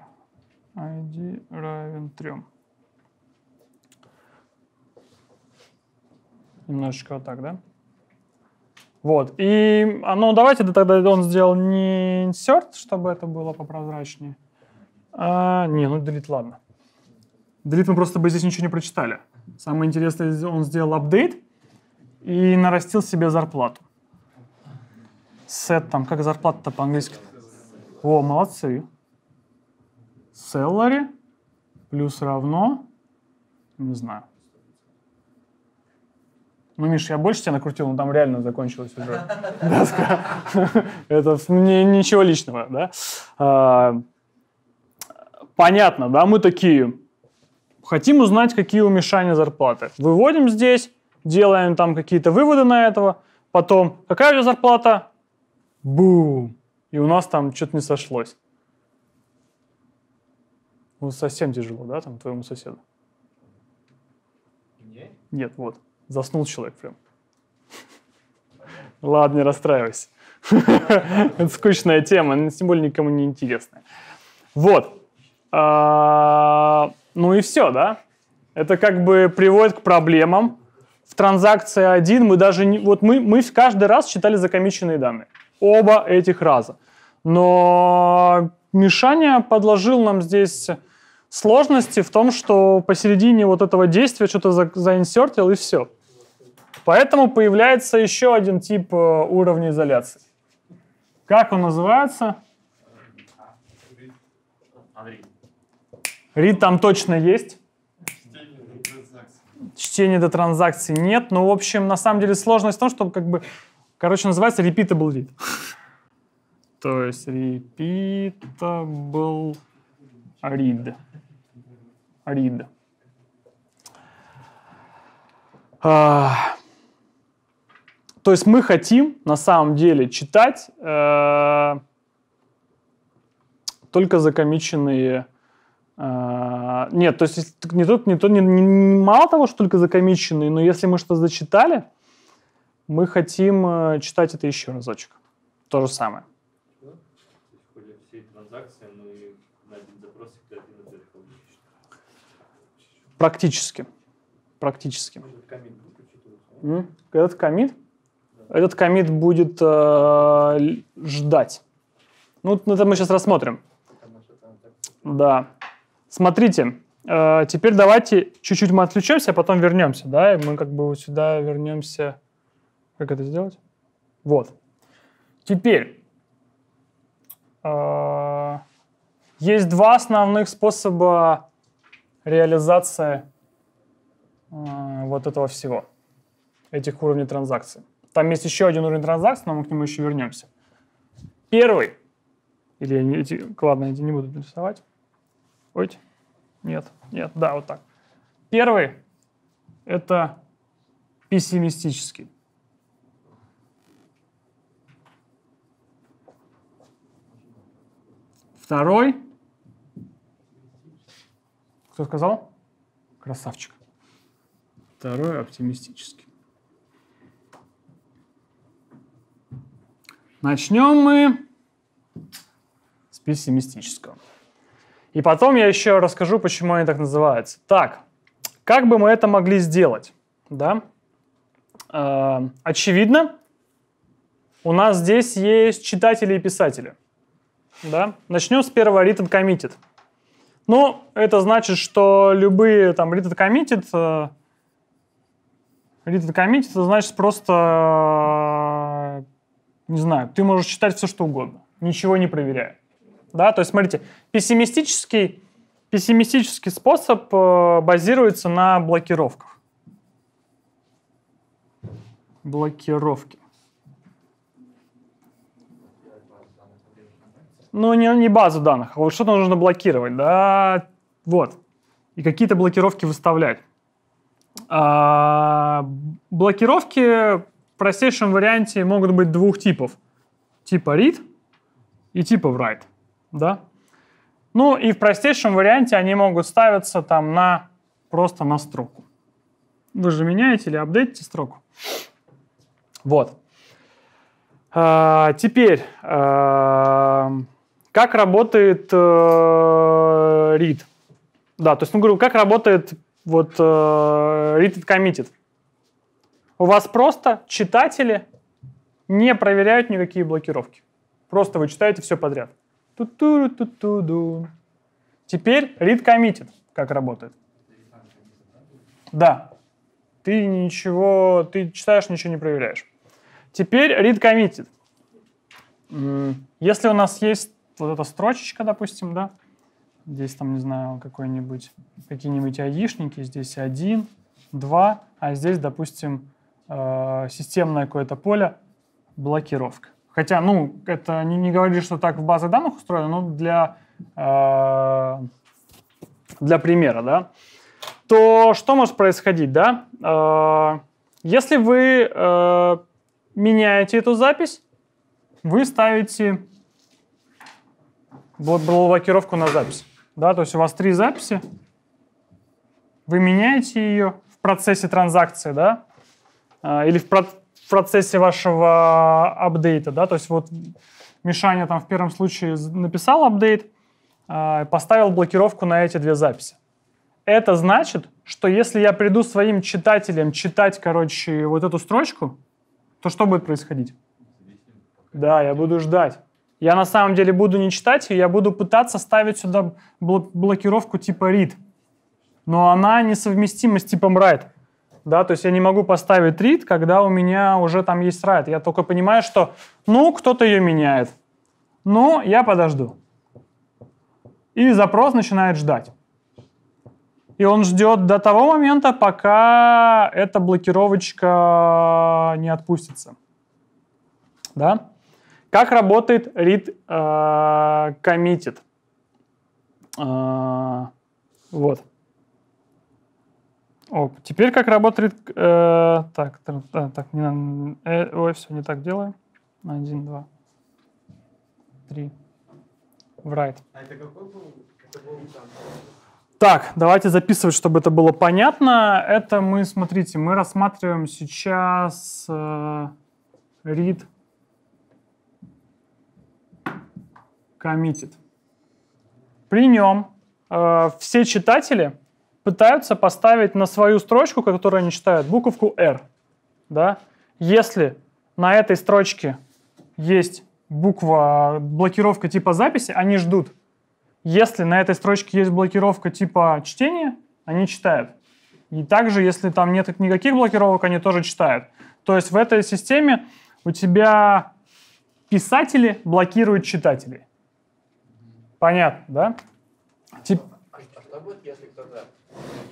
[SPEAKER 1] id равен 3. Немножечко вот так, да? Вот. И а, ну, давайте тогда он сделал не insert, чтобы это было попрозрачнее. А, не, ну delete, ладно. Delete мы просто бы здесь ничего не прочитали. Самое интересное, он сделал апдейт и нарастил себе зарплату. Сет там, как зарплата-то по-английски? О, молодцы. Salary плюс равно, не знаю. Ну, Миш, я больше тебя накрутил, но там реально закончилась уже доска. Это ничего личного, да? А, понятно, да, мы такие, Хотим узнать, какие у Мишани зарплаты. Выводим здесь, делаем там какие-то выводы на этого. Потом, какая у же зарплата? Бум! И у нас там что-то не сошлось. Ну, совсем тяжело, да, там, твоему соседу? Нет. Нет, вот. Заснул человек прям. Ладно, не расстраивайся. Это скучная тема, тем более никому не интересная. Вот. А, ну и все, да? Это как бы приводит к проблемам. В транзакции 1 мы даже не... Вот мы, мы каждый раз считали закомиченные данные. Оба этих раза. Но Мишаня подложил нам здесь сложности в том, что посередине вот этого действия что-то за, заинсертил и все. Поэтому появляется еще один тип э, уровня изоляции. Как он называется? Рид там точно есть. Чтение до транзакции нет. но ну, в общем, на самом деле сложность в том, чтобы как бы, короче, называется repeatable read. То есть repeatable read. Read. А, то есть мы хотим на самом деле читать э, только закомиченные а, нет, то есть не тут, не то, не, не, мало того, что только закомиченные, но если мы что зачитали, мы хотим э, читать это еще разочек. То же самое. Практически. Практически. Этот комит? Этот комит будет э, ждать. Ну, это мы сейчас рассмотрим. Да. Смотрите, э, теперь давайте чуть-чуть мы отключимся, а потом вернемся, да, и мы как бы сюда вернемся. Как это сделать? Вот. Теперь э, есть два основных способа реализации э, вот этого всего, этих уровней транзакций. Там есть еще один уровень транзакций, но мы к нему еще вернемся. Первый, или я не, эти, ладно, эти не буду рисовать. Ой, нет, нет, да, вот так. Первый – это пессимистический. Второй. Кто сказал? Красавчик. Второй оптимистический. Начнем мы с пессимистического. И потом я еще расскажу, почему они так называются. Так, как бы мы это могли сделать? Да? А, очевидно, у нас здесь есть читатели и писатели. Да? Начнем с первого written committed. Ну, это значит, что любые там written committed... Э, written committed, это значит просто... Э, не знаю, ты можешь читать все, что угодно, ничего не проверяя. Да? То есть, смотрите, пессимистический, пессимистический способ э, базируется на блокировках. Блокировки. Ну, не, не базу данных, а вот что-то нужно блокировать, да, вот. И какие-то блокировки выставлять. А, блокировки в простейшем варианте могут быть двух типов. Типа read и типа write да? Ну и в простейшем варианте они могут ставиться там на просто на строку. Вы же меняете или апдейтите строку. Вот. А, теперь, а, как работает а, read? Да, то есть, ну, говорю, как работает вот э, read it committed? У вас просто читатели не проверяют никакие блокировки. Просто вы читаете все подряд ту ту ту ду Теперь read committed как работает. Да. Ты ничего, ты читаешь, ничего не проверяешь. Теперь read committed. Если у нас есть вот эта строчечка, допустим, да, здесь там, не знаю, какой-нибудь, какие-нибудь айдишники, здесь один, два, а здесь, допустим, э, системное какое-то поле, блокировка. Хотя, ну, это не, не говорили, что так в базе данных устроено, но для, э, для примера, да. То что может происходить, да? Э, если вы э, меняете эту запись, вы ставите блокировку на запись. Да, то есть у вас три записи, вы меняете ее в процессе транзакции, да, э, или в в процессе вашего апдейта, да, то есть вот Мишаня там в первом случае написал апдейт, а, поставил блокировку на эти две записи. Это значит, что если я приду своим читателям читать, короче, вот эту строчку, то что будет происходить? Да, я буду ждать. Я на самом деле буду не читать, я буду пытаться ставить сюда блокировку типа read. Но она несовместима с типом write да, то есть я не могу поставить рит, когда у меня уже там есть райт. Я только понимаю, что, ну, кто-то ее меняет, ну, я подожду. И запрос начинает ждать. И он ждет до того момента, пока эта блокировочка не отпустится. Да? Как работает read э, committed? Э, вот. Оп. Теперь как работает... Э, так, да, так, не надо... Э, ой, все не так делаю. Один, два, три. В right. А это какой был? Это был так, давайте записывать, чтобы это было понятно. Это мы, смотрите, мы рассматриваем сейчас э, read committed. При нем э, все читатели пытаются поставить на свою строчку, которую они читают, буковку R. Да? Если на этой строчке есть буква блокировка типа записи, они ждут. Если на этой строчке есть блокировка типа чтения, они читают. И также, если там нет никаких блокировок, они тоже читают. То есть в этой системе у тебя писатели блокируют читателей. Понятно, да? Тип... А что будет, если кто-то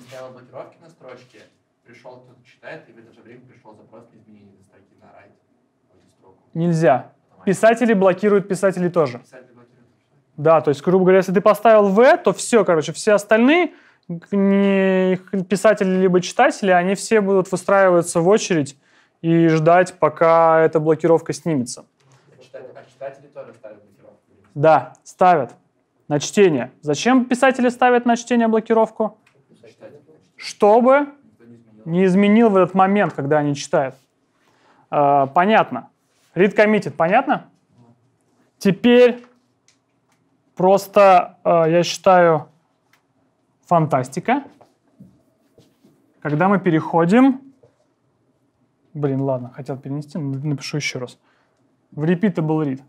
[SPEAKER 1] Сделал блокировки на строчке, пришел кто-то читает, и в это же время пришел запрос на изменение этой строки на write Нельзя. Писатели блокируют писателей тоже. Да, то есть, грубо говоря, если ты поставил в, то все, короче, все остальные не писатели либо читатели, они все будут выстраиваться в очередь и ждать, пока эта блокировка снимется. А, а читатели, тоже ставят блокировку? Да, ставят. На чтение. Зачем писатели ставят на чтение блокировку? чтобы не изменил в этот момент, когда они читают. А, понятно. Read committed, понятно? Теперь просто, а, я считаю, фантастика. Когда мы переходим... Блин, ладно, хотел перенести, напишу еще раз. В repeatable read.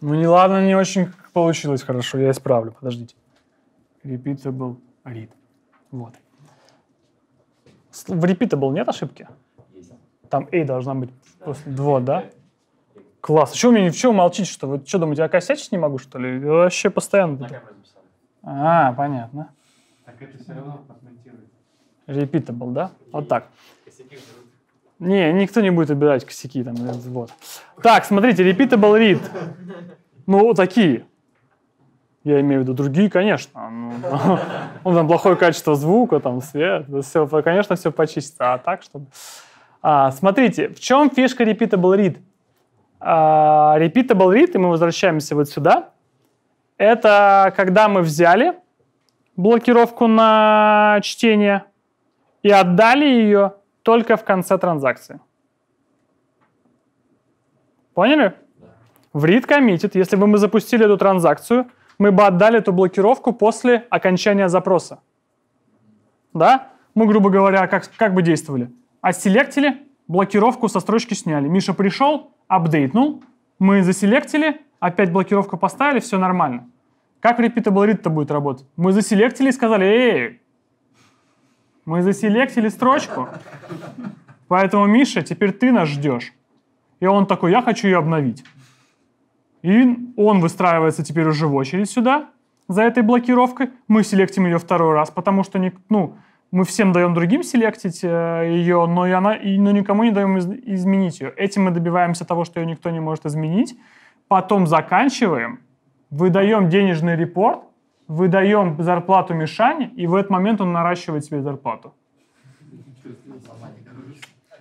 [SPEAKER 1] Ну, не ладно, не очень получилось хорошо, я исправлю, подождите. был read. Вот. В repeatable нет ошибки? Есть. Там A должна быть после двор, да? Класс. Чего мне в чем молчите, что вы что думаете, я косячить не могу, что ли? Я вообще постоянно. А, понятно. Так это все равно Repeatable, да? Вот так. Не, никто не будет убирать косяки там. Э, вот. Так, смотрите, repeatable read. Ну, такие. Я имею в виду другие, конечно. Ну, ну там плохое качество звука, там свет, все, конечно, все почистится. А так, чтобы... А, смотрите, в чем фишка repeatable read? А, repeatable read, и мы возвращаемся вот сюда, это когда мы взяли блокировку на чтение и отдали ее только в конце транзакции. Поняли? В read committed, если бы мы запустили эту транзакцию, мы бы отдали эту блокировку после окончания запроса. Да? Мы, грубо говоря, как, как бы действовали? Отселектили, блокировку со строчки сняли. Миша пришел, апдейтнул, мы заселектили, опять блокировку поставили, все нормально. Как repeatable read-то будет работать? Мы заселектили и сказали, эй, мы заселектили строчку. Поэтому, Миша, теперь ты нас ждешь. И он такой, я хочу ее обновить. И он выстраивается теперь уже в очередь сюда, за этой блокировкой. Мы селектим ее второй раз, потому что не, ну, мы всем даем другим селектить э, ее, но, и она, и, но никому не даем из, изменить ее. Этим мы добиваемся того, что ее никто не может изменить. Потом заканчиваем, выдаем денежный репорт, выдаем зарплату Мишане, и в этот момент он наращивает себе зарплату.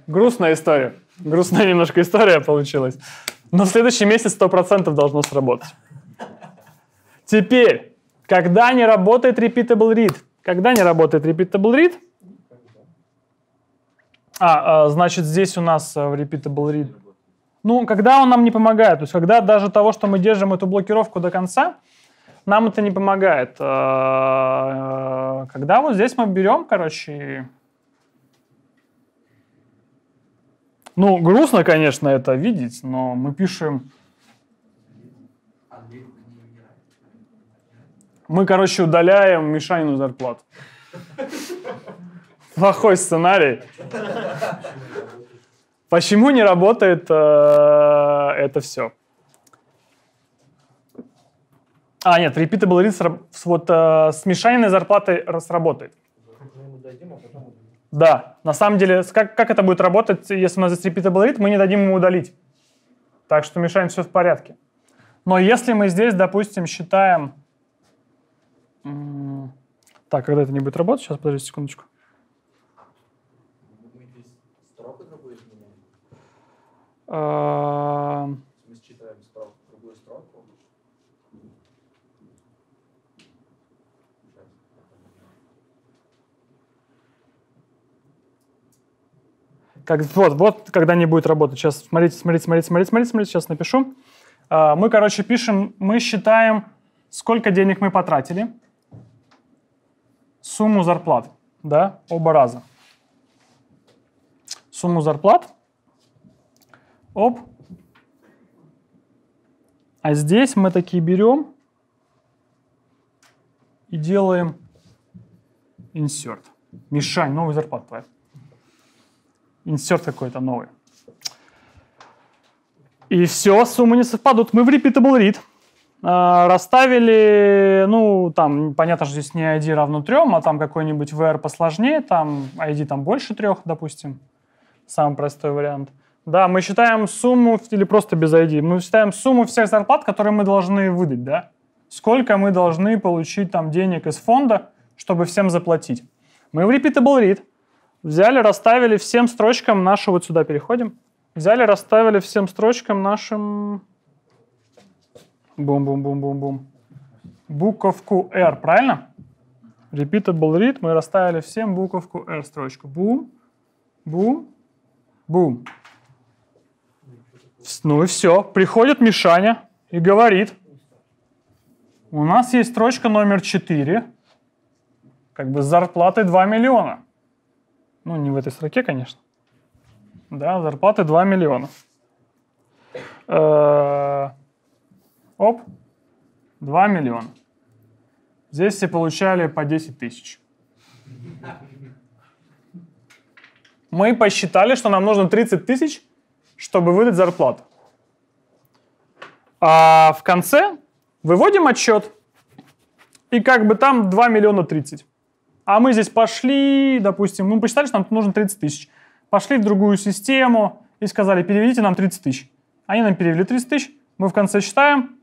[SPEAKER 1] Грустная история. Грустная немножко история получилась. Но в следующий месяц 100% должно сработать. Теперь, когда не работает repeatable read? Когда не работает repeatable read? А, а значит, здесь у нас а, в repeatable read. Ну, когда он нам не помогает, то есть когда даже того, что мы держим эту блокировку до конца, нам это не помогает. А, а, когда вот здесь мы берем, короче, ну, грустно, конечно, это видеть, но мы пишем... Мы, короче, удаляем Мишанину зарплату. Плохой сценарий. Почему не работает э, это все? А, нет, repeatable с вот э, с мешаниной зарплатой сработает. Да, на самом деле, как, как это будет работать, если у нас здесь repeatable read, мы не дадим ему удалить. Так что мешаем все в порядке. Но если мы здесь, допустим, считаем... Так, когда это не будет работать? Сейчас, подожди секундочку. Мы здесь строку другую изменяем? Эм, Как, вот, вот, когда не будет работать. Сейчас смотрите, смотрите, смотрите, смотрите, смотрите, смотрите. Сейчас напишу. А, мы, короче, пишем, мы считаем, сколько денег мы потратили, сумму зарплат, да, оба раза. Сумму зарплат, оп. А здесь мы такие берем и делаем insert. Мишань, новый зарплата твоя. Инсерт какой-то новый. И все, суммы не совпадут. Мы в repeatable read а, расставили, ну, там, понятно, что здесь не ID равно трем а там какой-нибудь VR посложнее, там ID там больше 3, допустим, самый простой вариант. Да, мы считаем сумму, или просто без ID, мы считаем сумму всех зарплат, которые мы должны выдать, да? Сколько мы должны получить там денег из фонда, чтобы всем заплатить. Мы в repeatable read Взяли, расставили всем строчкам наши, вот сюда переходим. Взяли, расставили всем строчкам нашим... Бум-бум-бум-бум-бум. Буковку R, правильно? Repeatable read, мы расставили всем буковку R строчку. Бум, бум, бум. Ну и все. Приходит Мишаня и говорит, у нас есть строчка номер 4, как бы с зарплатой 2 миллиона. Ну, не в этой строке, конечно. Да, зарплаты 2 миллиона. Э, оп, 2 миллиона. Здесь все получали по 10 тысяч. Мы посчитали, что нам нужно 30 тысяч, чтобы выдать зарплату. А в конце выводим отчет. И как бы там 2 миллиона 30. А мы здесь пошли, допустим, ну, мы посчитали, что нам нужно 30 тысяч. Пошли в другую систему и сказали, переведите нам 30 тысяч. Они нам перевели 30 тысяч, мы в конце считаем,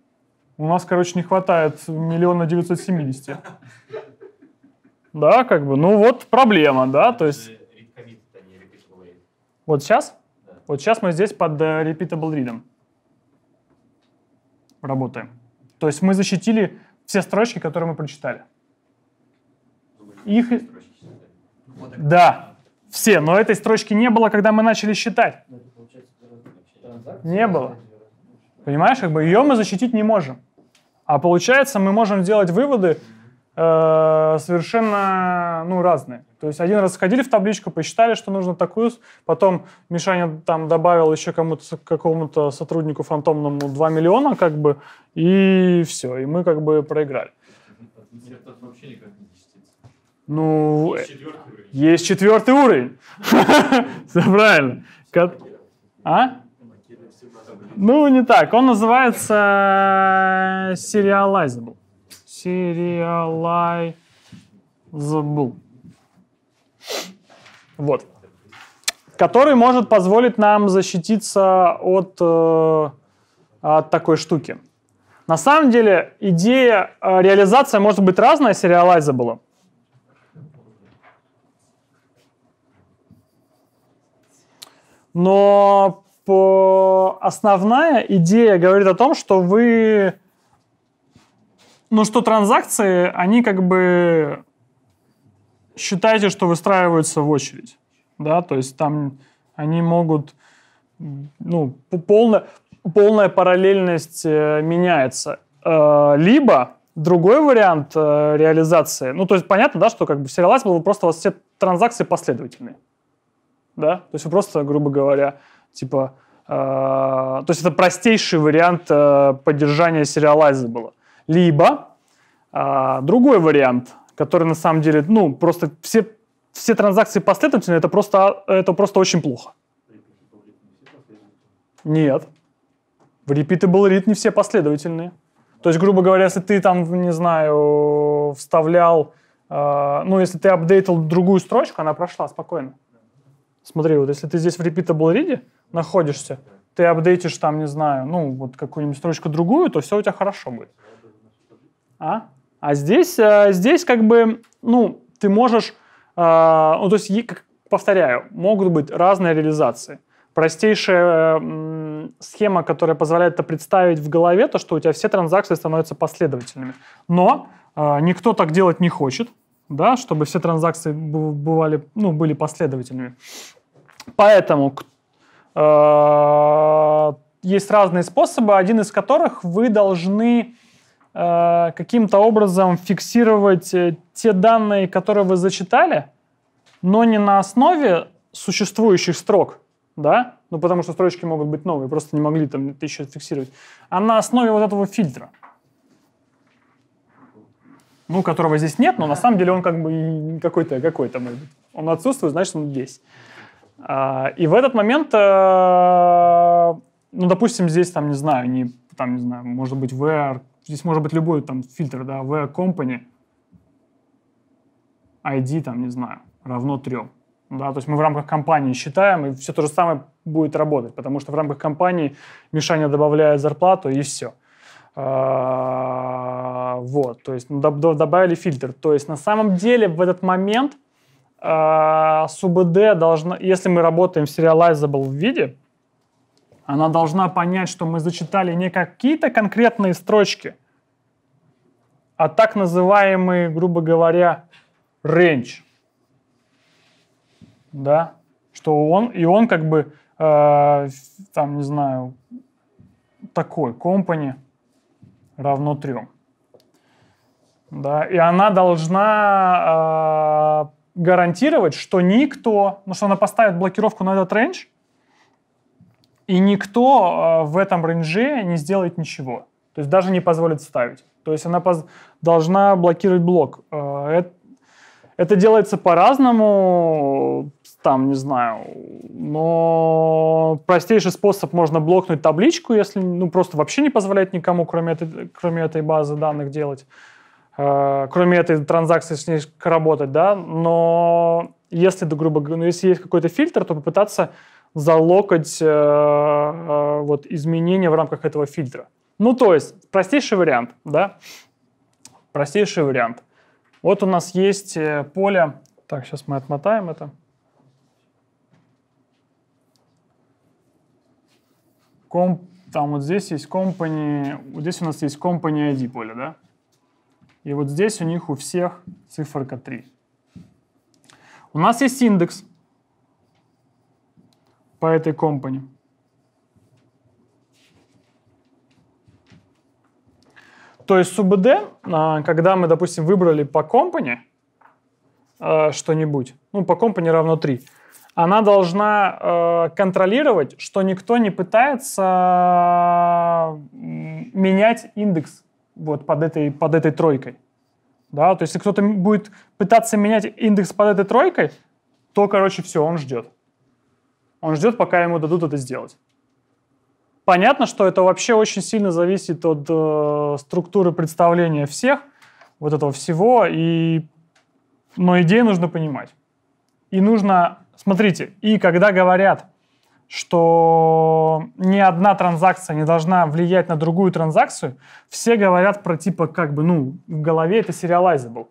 [SPEAKER 1] у нас, короче, не хватает миллиона 970. Да, как бы, ну вот проблема, да, то есть... Вот сейчас? Вот сейчас мы здесь под э, repeatable Readом работаем. То есть мы защитили все строчки, которые мы прочитали их... Да, все, но этой строчки не было, когда мы начали считать. Не было. Понимаешь, как бы ее мы защитить не можем. А получается, мы можем делать выводы э, совершенно ну, разные. То есть один раз сходили в табличку, посчитали, что нужно такую, потом Мишаня там добавил еще кому-то, какому-то сотруднику фантомному 2 миллиона, как бы, и все, и мы как бы проиграли. Вообще никак не ну, есть четвертый уровень. Есть Все правильно. А? Ну, не так. Он называется э, serializable. Serializable. Вот. Который может позволить нам защититься от, э, от такой штуки. На самом деле, идея, э, реализация может быть разная serializable. но по... основная идея говорит о том, что вы... Ну, что транзакции, они как бы считайте, что выстраиваются в очередь. Да, то есть там они могут... Ну, полная, полная параллельность э, меняется. Э, либо другой вариант э, реализации, ну, то есть понятно, да, что как бы сериалайз был бы просто у вас все транзакции последовательные да? То есть вы просто, грубо говоря, типа... Э, то есть это простейший вариант э, поддержания сериалайза было. Либо э, другой вариант, который на самом деле, ну, просто все, все транзакции последовательные, это просто, это просто очень плохо. Нет. В repeatable read не все последовательные. То есть, грубо говоря, если ты там, не знаю, вставлял, э, ну, если ты апдейтил другую строчку, она прошла спокойно. Смотри, вот если ты здесь в repeatable read находишься, ты апдейтишь там, не знаю, ну, вот какую-нибудь строчку другую, то все у тебя хорошо будет. А? А здесь, э, здесь как бы, ну, ты можешь, э, ну, то есть, повторяю, могут быть разные реализации. Простейшая схема, которая позволяет это представить в голове, то, что у тебя все транзакции становятся последовательными. Но э, никто так делать не хочет, да, чтобы все транзакции бывали, ну, были последовательными. Поэтому э, есть разные способы, один из которых вы должны э, каким-то образом фиксировать э, те данные, которые вы зачитали, но не на основе существующих строк, да, ну потому что строчки могут быть новые, просто не могли там тысячу фиксировать, а на основе вот этого фильтра ну, которого здесь нет, но на самом деле он как бы какой-то, какой-то, он отсутствует, значит, он здесь. А, и в этот момент, э, ну, допустим, здесь, там, не знаю, не, там, не знаю, может быть, VR, здесь может быть любой там фильтр, да, VR Company, ID, там, не знаю, равно трем. Ну да, то есть мы в рамках компании считаем, и все то же самое будет работать, потому что в рамках компании Мишаня добавляет зарплату, и все. А, вот, то есть ну, добавили фильтр. То есть на самом деле в этот момент а, СУБД должна, если мы работаем в serializable виде, она должна понять, что мы зачитали не какие-то конкретные строчки, а так называемый, грубо говоря, range. Да? Что он, и он как бы, э, там, не знаю, такой, company – равно 3. Да, и она должна э, гарантировать, что никто, ну что она поставит блокировку на этот рейндж, и никто э, в этом рейнже не сделает ничего. То есть даже не позволит ставить. То есть она поз- должна блокировать блок. Э, а, это, это делается по-разному там, не знаю, но простейший способ можно блокнуть табличку, если ну, просто вообще не позволяет никому, кроме этой, кроме этой базы данных делать, э, кроме этой транзакции с ней работать, да, но если, да, грубо говоря, ну, если есть какой-то фильтр, то попытаться залокать э, э, вот, изменения в рамках этого фильтра. Ну, то есть, простейший вариант, да, простейший вариант. Вот у нас есть э, поле, так, сейчас мы отмотаем это. Комп, там вот здесь есть company, вот здесь у нас есть company ID поле, да? И вот здесь у них у всех циферка 3. У нас есть индекс по этой компании. То есть СУБД, а, когда мы, допустим, выбрали по компании а, что-нибудь, ну, по компании равно 3, она должна э, контролировать, что никто не пытается менять индекс вот под этой, под этой тройкой. Да, то есть, если кто-то будет пытаться менять индекс под этой тройкой, то, короче, все, он ждет. Он ждет, пока ему дадут это сделать. Понятно, что это вообще очень сильно зависит от э, структуры представления всех, вот этого всего, и... но идею нужно понимать. И нужно Смотрите, и когда говорят, что ни одна транзакция не должна влиять на другую транзакцию, все говорят про типа как бы, ну, в голове это serializable.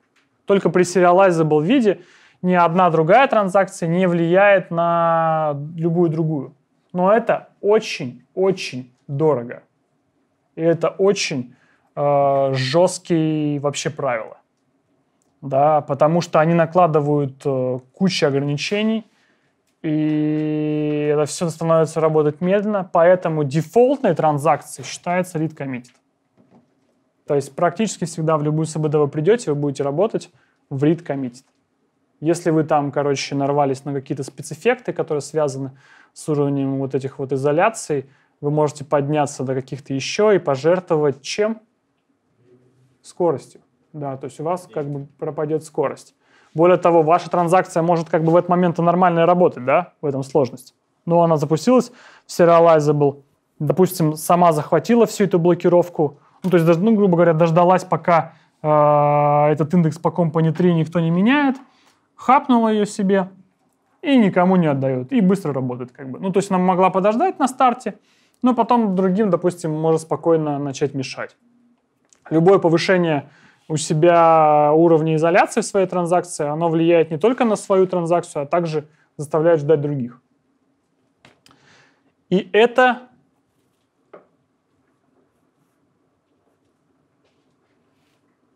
[SPEAKER 1] Только при serializable виде ни одна другая транзакция не влияет на любую другую. Но это очень-очень дорого. И это очень э, жесткие вообще правила. Да, потому что они накладывают э, кучу ограничений – и это все становится работать медленно, поэтому дефолтной транзакции считается lead committed. То есть практически всегда в любую СБД вы придете, вы будете работать в lead committed. Если вы там, короче, нарвались на какие-то спецэффекты, которые связаны с уровнем вот этих вот изоляций, вы можете подняться до каких-то еще и пожертвовать чем? Скоростью. Да, то есть у вас как бы пропадет скорость. Более того, ваша транзакция может как бы в этот момент и нормально работать, да, в этом сложность. Но она запустилась в Serializable, допустим, сама захватила всю эту блокировку, ну, то есть, ну, грубо говоря, дождалась, пока э, этот индекс по Company 3 никто не меняет, хапнула ее себе и никому не отдает, и быстро работает как бы. Ну, то есть она могла подождать на старте, но потом другим, допустим, может спокойно начать мешать. Любое повышение у себя уровни изоляции в своей транзакции, оно влияет не только на свою транзакцию, а также заставляет ждать других. И это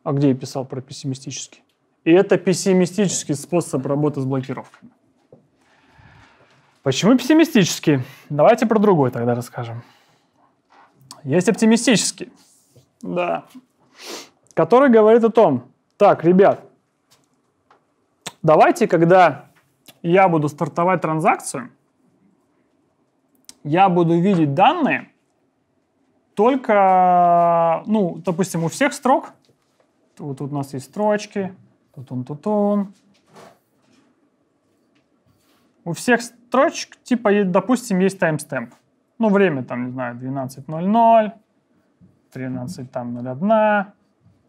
[SPEAKER 1] А где я писал про пессимистический? И это пессимистический способ работы с блокировками. Почему пессимистический? Давайте про другой тогда расскажем. Есть оптимистический. Да который говорит о том, так, ребят, давайте, когда я буду стартовать транзакцию, я буду видеть данные только, ну, допустим, у всех строк. Вот тут у нас есть строчки. Тут он, тут он. У всех строчек, типа, допустим, есть таймстемп. Ну, время там, не знаю, 12.00, 13.01,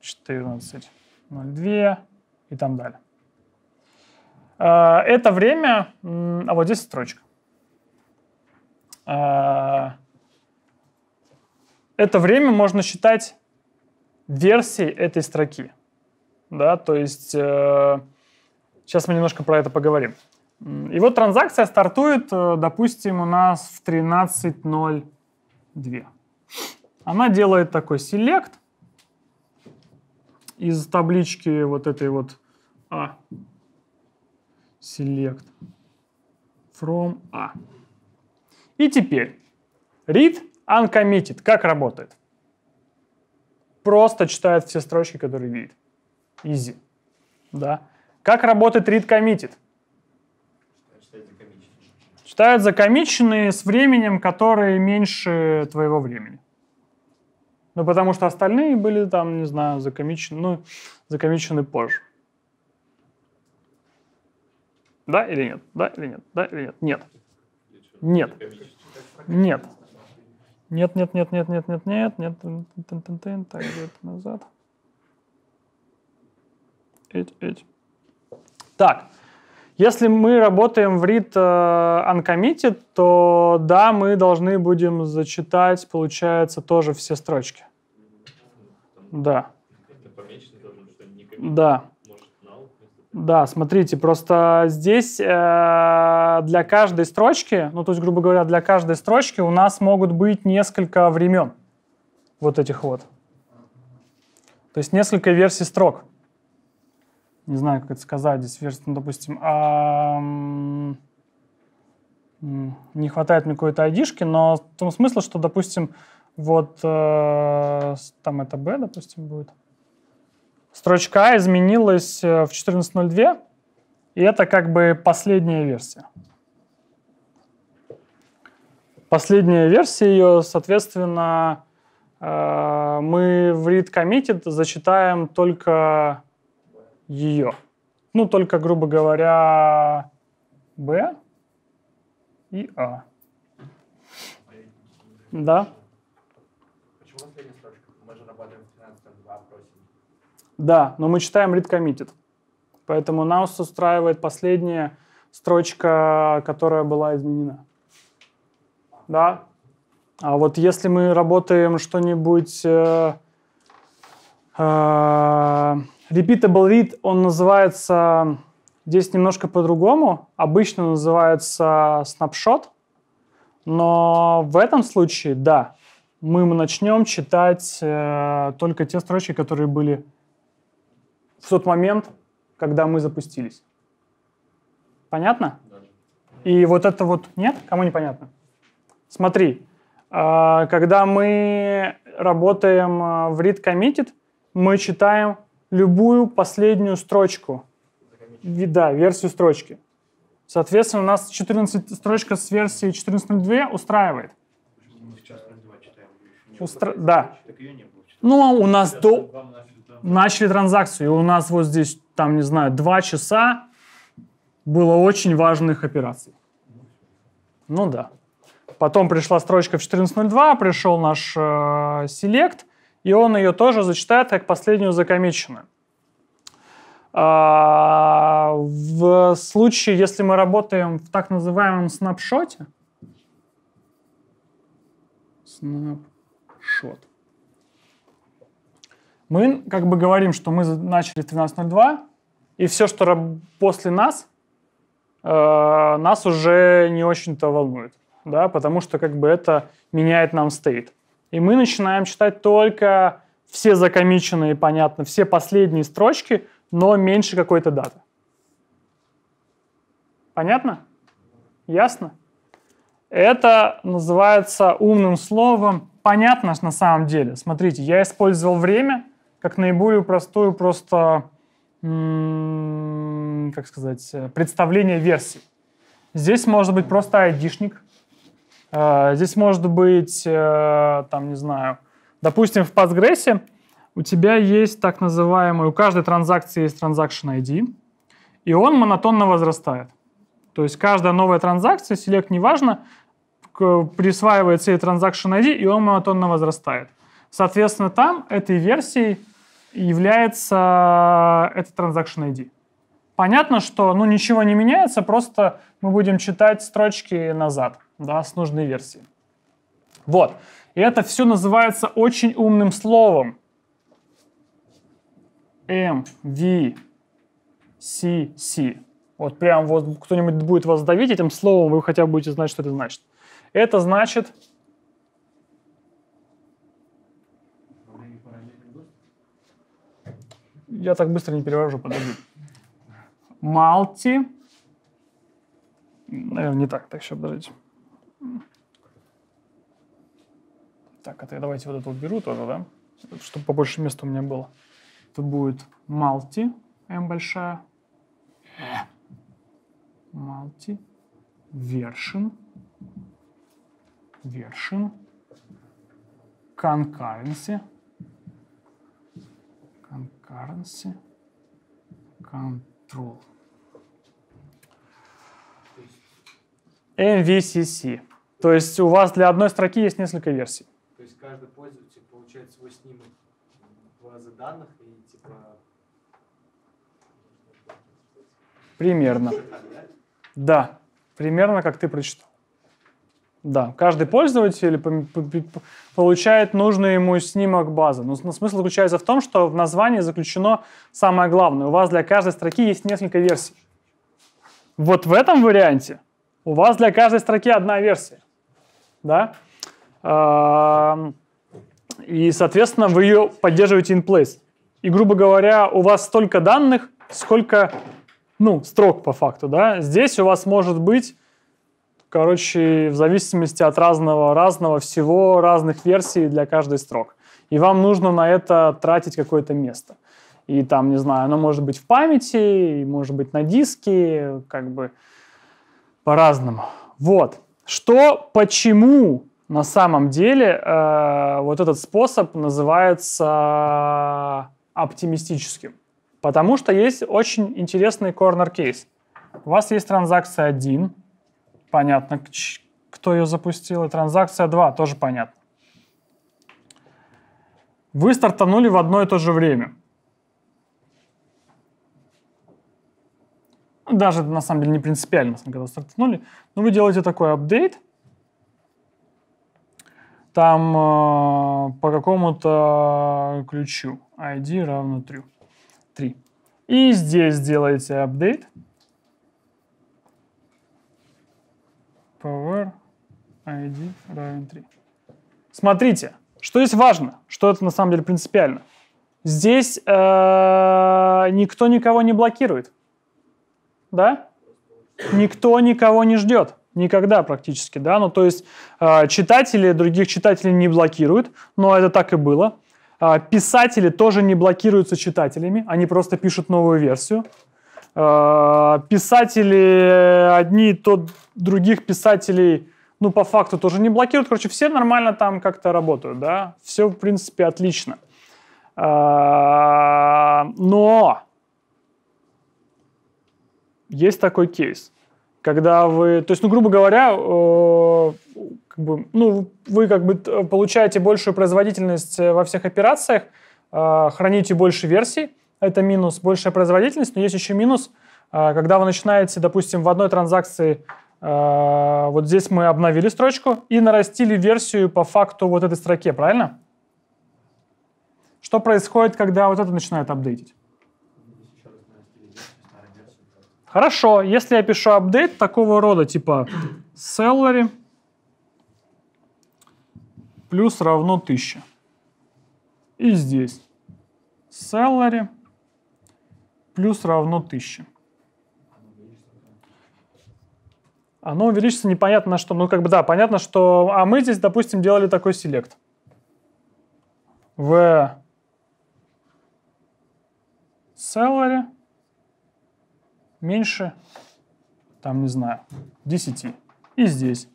[SPEAKER 1] 14.02 и там далее. А, это время, а вот здесь строчка. А, это время можно считать версией этой строки. Да, то есть э, сейчас мы немножко про это поговорим. И вот транзакция стартует, э, допустим, у нас в 13.02. Она делает такой селект, из таблички вот этой вот A. А, select from A. И теперь read uncommitted. Как работает? Просто читает все строчки, которые видит. Easy. Да. Как работает read committed? Читают закомиченные с временем, которые меньше твоего времени. Ну, потому что остальные были там, не знаю, закомичены, ну, закомичены позже. Да или нет? Да или нет? Да или нет? Нет. Нет. Нет. Нет, нет, нет, нет, нет, нет, нет, нет, нет, нет, нет, нет, так, где-то назад. Эть, эть. Так, если мы работаем в read э, uncommitted, то да, мы должны будем зачитать, получается, тоже все строчки. Да. Да. Да, смотрите, просто здесь э, для каждой строчки, ну то есть, грубо говоря, для каждой строчки у нас могут быть несколько времен вот этих вот. То есть несколько версий строк не знаю, как это сказать, здесь версия, ну, допустим, а, не хватает мне какой-то айдишки, но в том смысле, что, допустим, вот э, там это b, допустим, будет. Строчка A а изменилась э, в 14.02, и это как бы последняя версия. Последняя версия ее, соответственно, э, мы в read committed зачитаем только ее. Ну, только, грубо говоря, B и A. А. Да? Да, но мы читаем read committed. Поэтому нас устраивает последняя строчка, которая была изменена. Да? А вот если мы работаем что-нибудь... Э, э, Repeatable read, он называется здесь немножко по-другому. Обычно называется снапшот, но в этом случае, да, мы начнем читать э, только те строчки, которые были в тот момент, когда мы запустились. Понятно? И вот это вот... Нет? Кому непонятно? Смотри, э, когда мы работаем э, в read committed, мы читаем любую последнюю строчку. Да, версию строчки. Соответственно, у нас 14 строчка с версии 14.02 устраивает. Устра... Да. Ну, а у нас до... начали транзакцию, и у нас вот здесь, там, не знаю, два часа было очень важных операций. Ну да. Потом пришла строчка в 14.02, пришел наш э, и он ее тоже зачитает как последнюю закомиченную. А, в случае, если мы работаем в так называемом снапшоте, снапшот, мы как бы говорим, что мы начали 13.02, и все, что после нас, э, нас уже не очень-то волнует, да, потому что как бы это меняет нам стейт. И мы начинаем читать только все закомиченные, понятно, все последние строчки, но меньше какой-то даты. Понятно? Ясно? Это называется умным словом понятно на самом деле. Смотрите, я использовал время как наиболее простую просто, как сказать, представление версии. Здесь может быть просто айдишник, Э, здесь может быть, э, там, не знаю, допустим, в Postgres у тебя есть так называемый, у каждой транзакции есть transaction ID, и он монотонно возрастает. То есть каждая новая транзакция, селект неважно, присваивает себе transaction ID, и он монотонно возрастает. Соответственно, там этой версией является э, этот transaction ID. Понятно, что ну, ничего не меняется, просто мы будем читать строчки назад да, с нужной версией. Вот. И это все называется очень умным словом. MVCC. Вот прям вот кто-нибудь будет вас давить этим словом, вы хотя бы будете знать, что это значит. Это значит... Я так быстро не перевожу, подожди. Multi... Наверное, не так, так еще, подождите. Так, это я давайте вот это уберу тоже, да? Чтобы побольше места у меня было. Это будет multi, m большая. Multi, version, version, concurrency, concurrency, control. MVCC. То есть у вас для одной строки есть несколько версий. То есть каждый пользователь получает свой снимок базы данных и типа... Примерно. Да, примерно как ты прочитал. Да, каждый пользователь получает нужный ему снимок базы. Но смысл заключается в том, что в названии заключено самое главное. У вас для каждой строки есть несколько версий. Вот в этом варианте у вас для каждой строки одна версия да, а, и, соответственно, вы ее поддерживаете in place. И, грубо говоря, у вас столько данных, сколько, ну, строк по факту, да. Здесь у вас может быть, короче, в зависимости от разного, разного всего, разных версий для каждой строк. И вам нужно на это тратить какое-то место. И там, не знаю, оно может быть в памяти, может быть на диске, как бы по-разному. Вот. Что, почему на самом деле э, вот этот способ называется оптимистическим? Потому что есть очень интересный корнер-кейс. У вас есть транзакция 1, понятно, кто ее запустил, и транзакция 2, тоже понятно. Вы стартанули в одно и то же время. Ну, даже на самом деле не принципиально, когда стартанули, но вы делаете такой апдейт, там э, по какому-то ключу id равно 3. 3. И здесь делаете апдейт. power id равен 3. Смотрите, что здесь важно, что это на самом деле принципиально. Здесь э, никто никого не блокирует да? Никто никого не ждет. Никогда практически, да. Ну, то есть а, читатели других читателей не блокируют, но это так и было. А, писатели тоже не блокируются читателями, они просто пишут новую версию. А, писатели одни, то других писателей, ну, по факту тоже не блокируют. Короче, все нормально там как-то работают, да. Все, в принципе, отлично. но есть такой кейс. Когда вы, то есть, ну, грубо говоря, э, как бы, ну, вы как бы получаете большую производительность э, во всех операциях, э, храните больше версий, это минус, большая производительность, но есть еще минус, э, когда вы начинаете, допустим, в одной транзакции, э, вот здесь мы обновили строчку и нарастили версию по факту вот этой строке, правильно? Что происходит, когда вот это начинает апдейтить? Хорошо, если я пишу апдейт такого рода, типа salary плюс равно 1000. И здесь salary плюс равно 1000. Оно увеличится непонятно что. Ну, как бы, да, понятно, что... А мы здесь, допустим, делали такой селект. В salary меньше, там, не знаю, 10. И здесь,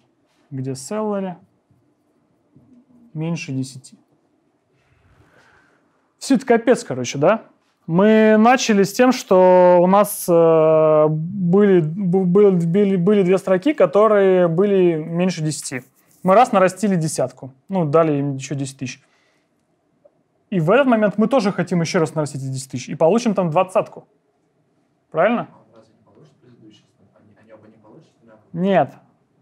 [SPEAKER 1] где селлери меньше 10. Все это капец, короче, да? Мы начали с тем, что у нас э, были, были, были, были две строки, которые были меньше 10. Мы раз нарастили десятку, ну, дали им еще 10 тысяч. И в этот момент мы тоже хотим еще раз нарастить эти 10 тысяч и получим там двадцатку. Правильно? Нет,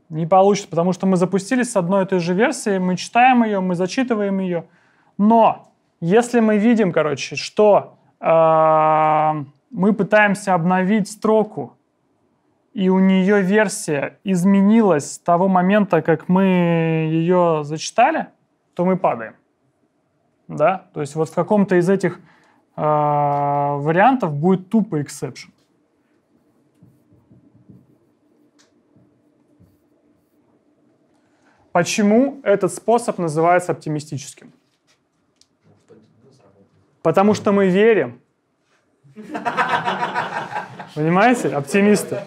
[SPEAKER 1] не получится, потому что мы запустились с одной и той же версией, мы читаем ее, мы зачитываем ее. Но если мы видим, короче, что э, мы пытаемся обновить строку, и у нее версия изменилась с того момента, как мы ее зачитали, то мы падаем. Да? То есть вот в каком-то из этих э, вариантов будет тупо exception. Почему этот способ называется оптимистическим? Потому что мы верим. Понимаете, оптимисты?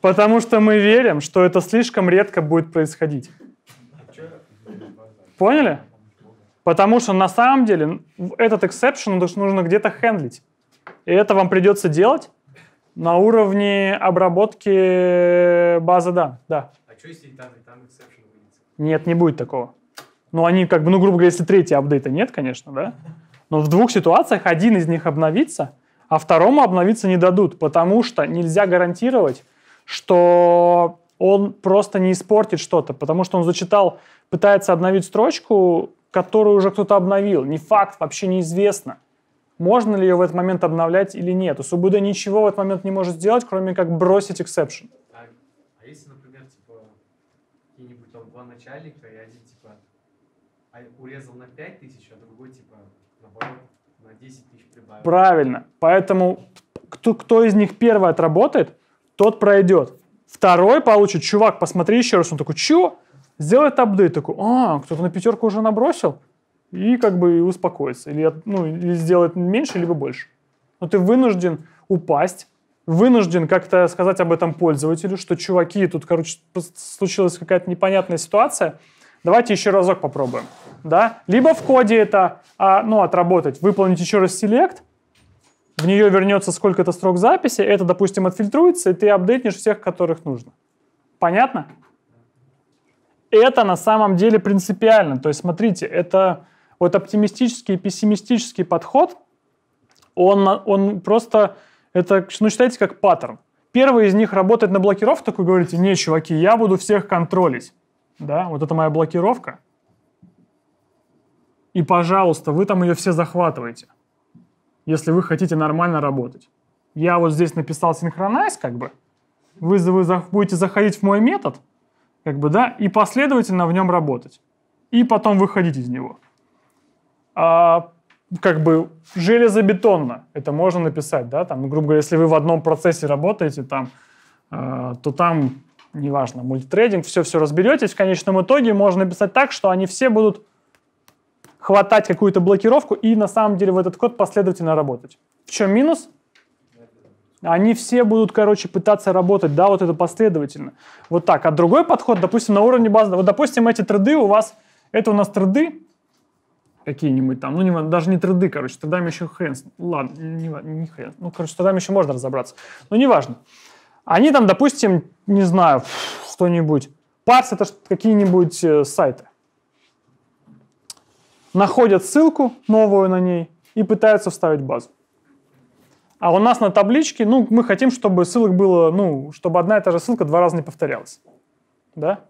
[SPEAKER 1] Потому что мы верим, что это слишком редко будет происходить. Поняли? Потому что на самом деле этот эксепшн нужно где-то хендлить. И это вам придется делать на уровне обработки базы данных. Да. А что если там, там эксепшн? Нет, не будет такого. Ну, они как бы, ну, грубо говоря, если третий апдейта нет, конечно, да? Но в двух ситуациях один из них обновится, а второму обновиться не дадут, потому что нельзя гарантировать, что он просто не испортит что-то, потому что он зачитал, пытается обновить строчку, которую уже кто-то обновил. Не факт, вообще неизвестно, можно ли ее в этот момент обновлять или нет. У СУБД ничего в этот момент не может сделать, кроме как бросить эксепшн. начальника, и один типа а, урезал на 5 тысяч, а другой типа наоборот на 10 тысяч прибавил. Правильно. Поэтому кто, кто из них первый отработает, тот пройдет. Второй получит, чувак, посмотри еще раз. Он такой, чего? Сделает апдейт, такой, а, кто-то на пятерку уже набросил? И как бы успокоится. Или, ну, или сделает меньше, либо больше. Но ты вынужден упасть вынужден как-то сказать об этом пользователю, что, чуваки, тут, короче, случилась какая-то непонятная ситуация, давайте еще разок попробуем. Да? Либо в коде это а, ну, отработать, выполнить еще раз селект, в нее вернется сколько-то строк записи, это, допустим, отфильтруется, и ты апдейтнешь всех, которых нужно. Понятно? Это на самом деле принципиально. То есть, смотрите, это вот оптимистический и пессимистический подход, он, он просто это, ну, считайте, как паттерн. Первый из них работает на блокировку, такой говорите, не, чуваки, я буду всех контролить. Да, вот это моя блокировка. И, пожалуйста, вы там ее все захватываете, если вы хотите нормально работать. Я вот здесь написал синхронайз, как бы. Вы, вы за, будете заходить в мой метод, как бы, да, и последовательно в нем работать. И потом выходить из него. А как бы железобетонно это можно написать, да, там, ну, грубо говоря, если вы в одном процессе работаете, там, э, то там, неважно, мультитрейдинг, все-все разберетесь, в конечном итоге можно написать так, что они все будут хватать какую-то блокировку и на самом деле в этот код последовательно работать. В чем минус? Они все будут, короче, пытаться работать, да, вот это последовательно. Вот так. А другой подход, допустим, на уровне базы, вот, допустим, эти труды у вас, это у нас труды, какие-нибудь там, ну, не, даже не 3 короче, тогда еще хрен, ладно, не, не хрен, ну, короче, тогда еще можно разобраться, но неважно. Они там, допустим, не знаю, что-нибудь, парс это какие-нибудь э, сайты, находят ссылку новую на ней и пытаются вставить базу. А у нас на табличке, ну, мы хотим, чтобы ссылок было, ну, чтобы одна и та же ссылка два раза не повторялась. Да?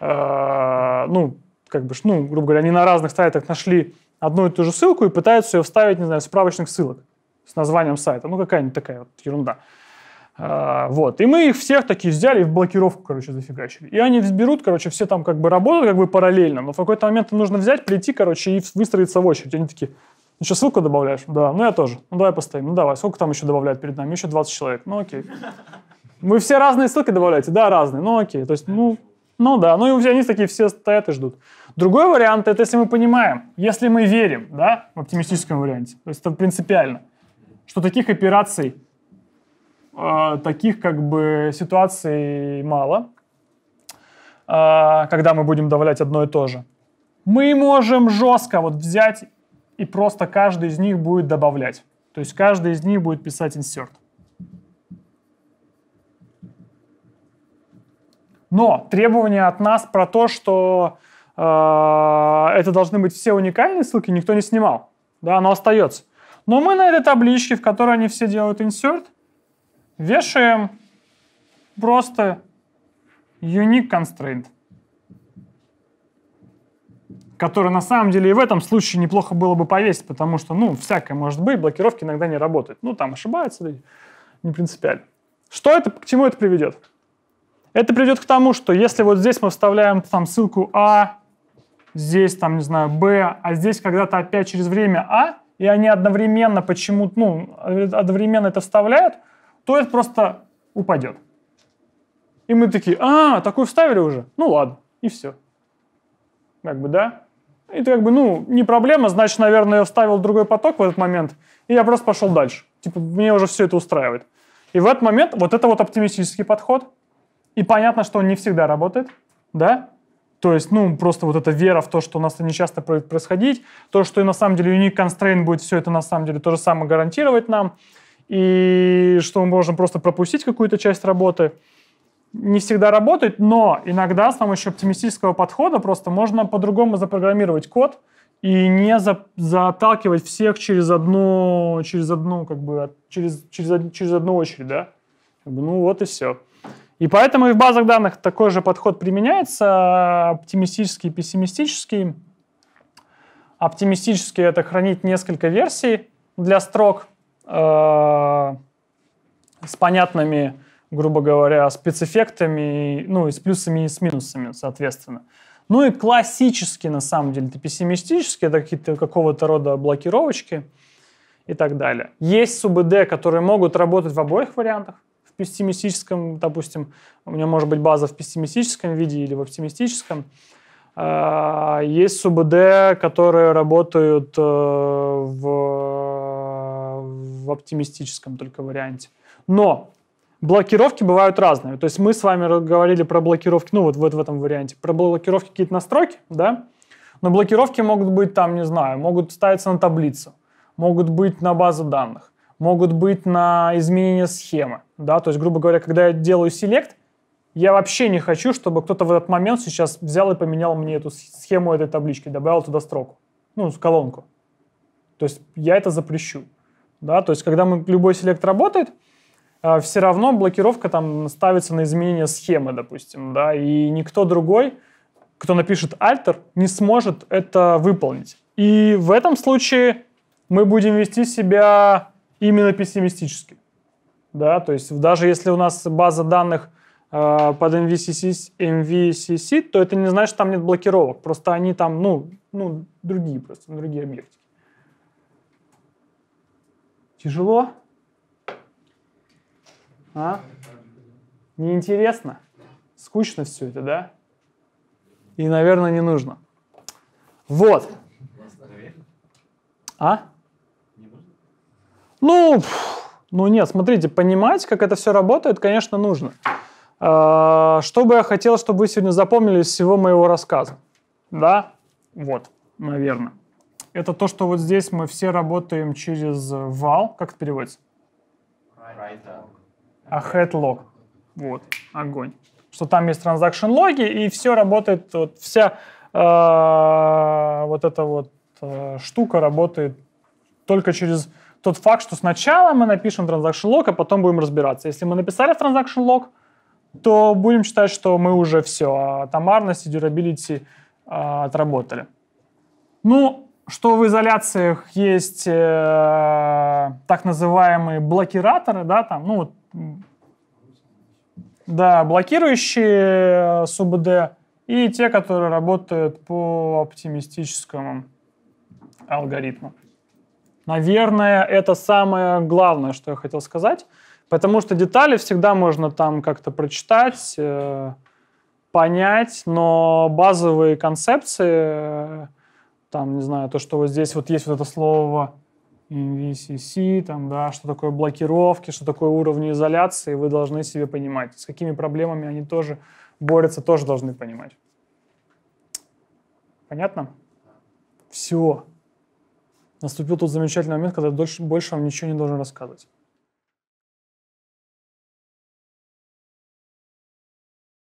[SPEAKER 1] Э -э ну, как бы, ну, грубо говоря, они на разных сайтах нашли одну и ту же ссылку и пытаются ее вставить, не знаю, в справочных ссылок с названием сайта. Ну, какая-нибудь такая вот ерунда. А, вот. И мы их всех такие взяли и в блокировку, короче, зафигачили. И они взберут, короче, все там как бы работают как бы параллельно, но в какой-то момент им нужно взять, прийти, короче, и выстроиться в очередь. Они такие, ну что, ссылку добавляешь? Да, ну я тоже. Ну давай постоим. Ну давай, сколько там еще добавляют перед нами? Еще 20 человек. Ну окей. Вы все разные ссылки добавляете? Да, разные. Ну окей. То есть, ну, ну да, ну и они такие все стоят и ждут. Другой вариант, это если мы понимаем, если мы верим, да, в оптимистическом варианте, то есть это принципиально, что таких операций, э, таких как бы ситуаций мало, э, когда мы будем давлять одно и то же, мы можем жестко вот взять и просто каждый из них будет добавлять. То есть каждый из них будет писать инсерт. Но требования от нас про то, что э, это должны быть все уникальные ссылки, никто не снимал. Да, оно остается. Но мы на этой табличке, в которой они все делают insert, вешаем просто unique constraint, который на самом деле и в этом случае неплохо было бы повесить, потому что, ну, всякое может быть, блокировки иногда не работают. Ну, там ошибаются люди, не принципиально. Что это, к чему это приведет? Это приведет к тому, что если вот здесь мы вставляем там ссылку А, здесь там, не знаю, Б, а здесь когда-то опять через время А, и они одновременно почему-то, ну, одновременно это вставляют, то это просто упадет. И мы такие, а, такую вставили уже, ну ладно, и все. Как бы, да? И ты как бы, ну, не проблема, значит, наверное, я вставил другой поток в этот момент, и я просто пошел дальше. Типа, мне уже все это устраивает. И в этот момент вот это вот оптимистический подход – и понятно, что он не всегда работает, да? То есть, ну, просто вот эта вера в то, что у нас это нечасто будет происходить, то, что и на самом деле Unique Constraint будет все это на самом деле то же самое гарантировать нам, и что мы можем просто пропустить какую-то часть работы, не всегда работает, но иногда с помощью оптимистического подхода просто можно по-другому запрограммировать код и не за, заталкивать всех через одну, через одну, как бы, через, через, через одну очередь, да? ну вот и все. И поэтому и в базах данных такой же подход применяется, оптимистический, пессимистический. Оптимистический — это хранить несколько версий для строк э, с понятными, грубо говоря, спецэффектами, ну и с плюсами и с минусами, соответственно. Ну и классический, на самом деле, это пессимистический, это какие-то какого-то рода блокировочки и так далее. Есть СУБД, которые могут работать в обоих вариантах пессимистическом, допустим, у меня может быть база в пессимистическом виде или в оптимистическом. А, есть СУБД, которые работают э, в, в оптимистическом только варианте. Но блокировки бывают разные. То есть мы с вами говорили про блокировки, ну вот, вот в этом варианте, про блокировки какие-то настройки, да? Но блокировки могут быть там, не знаю, могут ставиться на таблицу, могут быть на базу данных могут быть на изменение схемы. Да? То есть, грубо говоря, когда я делаю селект, я вообще не хочу, чтобы кто-то в этот момент сейчас взял и поменял мне эту схему этой таблички, добавил туда строку, ну, колонку. То есть я это запрещу. Да? То есть когда мы, любой селект работает, э, все равно блокировка там ставится на изменение схемы, допустим, да, и никто другой, кто напишет альтер, не сможет это выполнить. И в этом случае мы будем вести себя именно пессимистически. Да, то есть даже если у нас база данных э, под MVCC, MVCC, то это не значит, что там нет блокировок. Просто они там, ну, ну другие просто, другие объекты. Тяжело? А? Неинтересно? Скучно все это, да? И, наверное, не нужно. Вот. А? Ну, ну нет, смотрите, понимать, как это все работает, конечно, нужно. А, что бы я хотел, чтобы вы сегодня запомнили из всего моего рассказа? Да, вот, наверное. Это то, что вот здесь мы все работаем через вал. Как это переводится? Right а headlock. Вот, огонь. Что там есть транзакшн логи, и все работает, вот вся э, вот эта вот э, штука работает только через тот факт, что сначала мы напишем transaction log, а потом будем разбираться. Если мы написали transaction log, то будем считать, что мы уже все, а томарность и durability э, отработали. Ну, что в изоляциях есть э, так называемые блокираторы, да, там, ну да, блокирующие э, СУБД и те, которые работают по оптимистическому алгоритму. Наверное, это самое главное, что я хотел сказать. Потому что детали всегда можно там как-то прочитать, э, понять, но базовые концепции, э, там, не знаю, то, что вот здесь вот есть вот это слово NVCC, там, да, что такое блокировки, что такое уровни изоляции, вы должны себе понимать. С какими проблемами они тоже борются, тоже должны понимать. Понятно? Все наступил тот замечательный момент, когда дольше, больше вам ничего не должен рассказывать.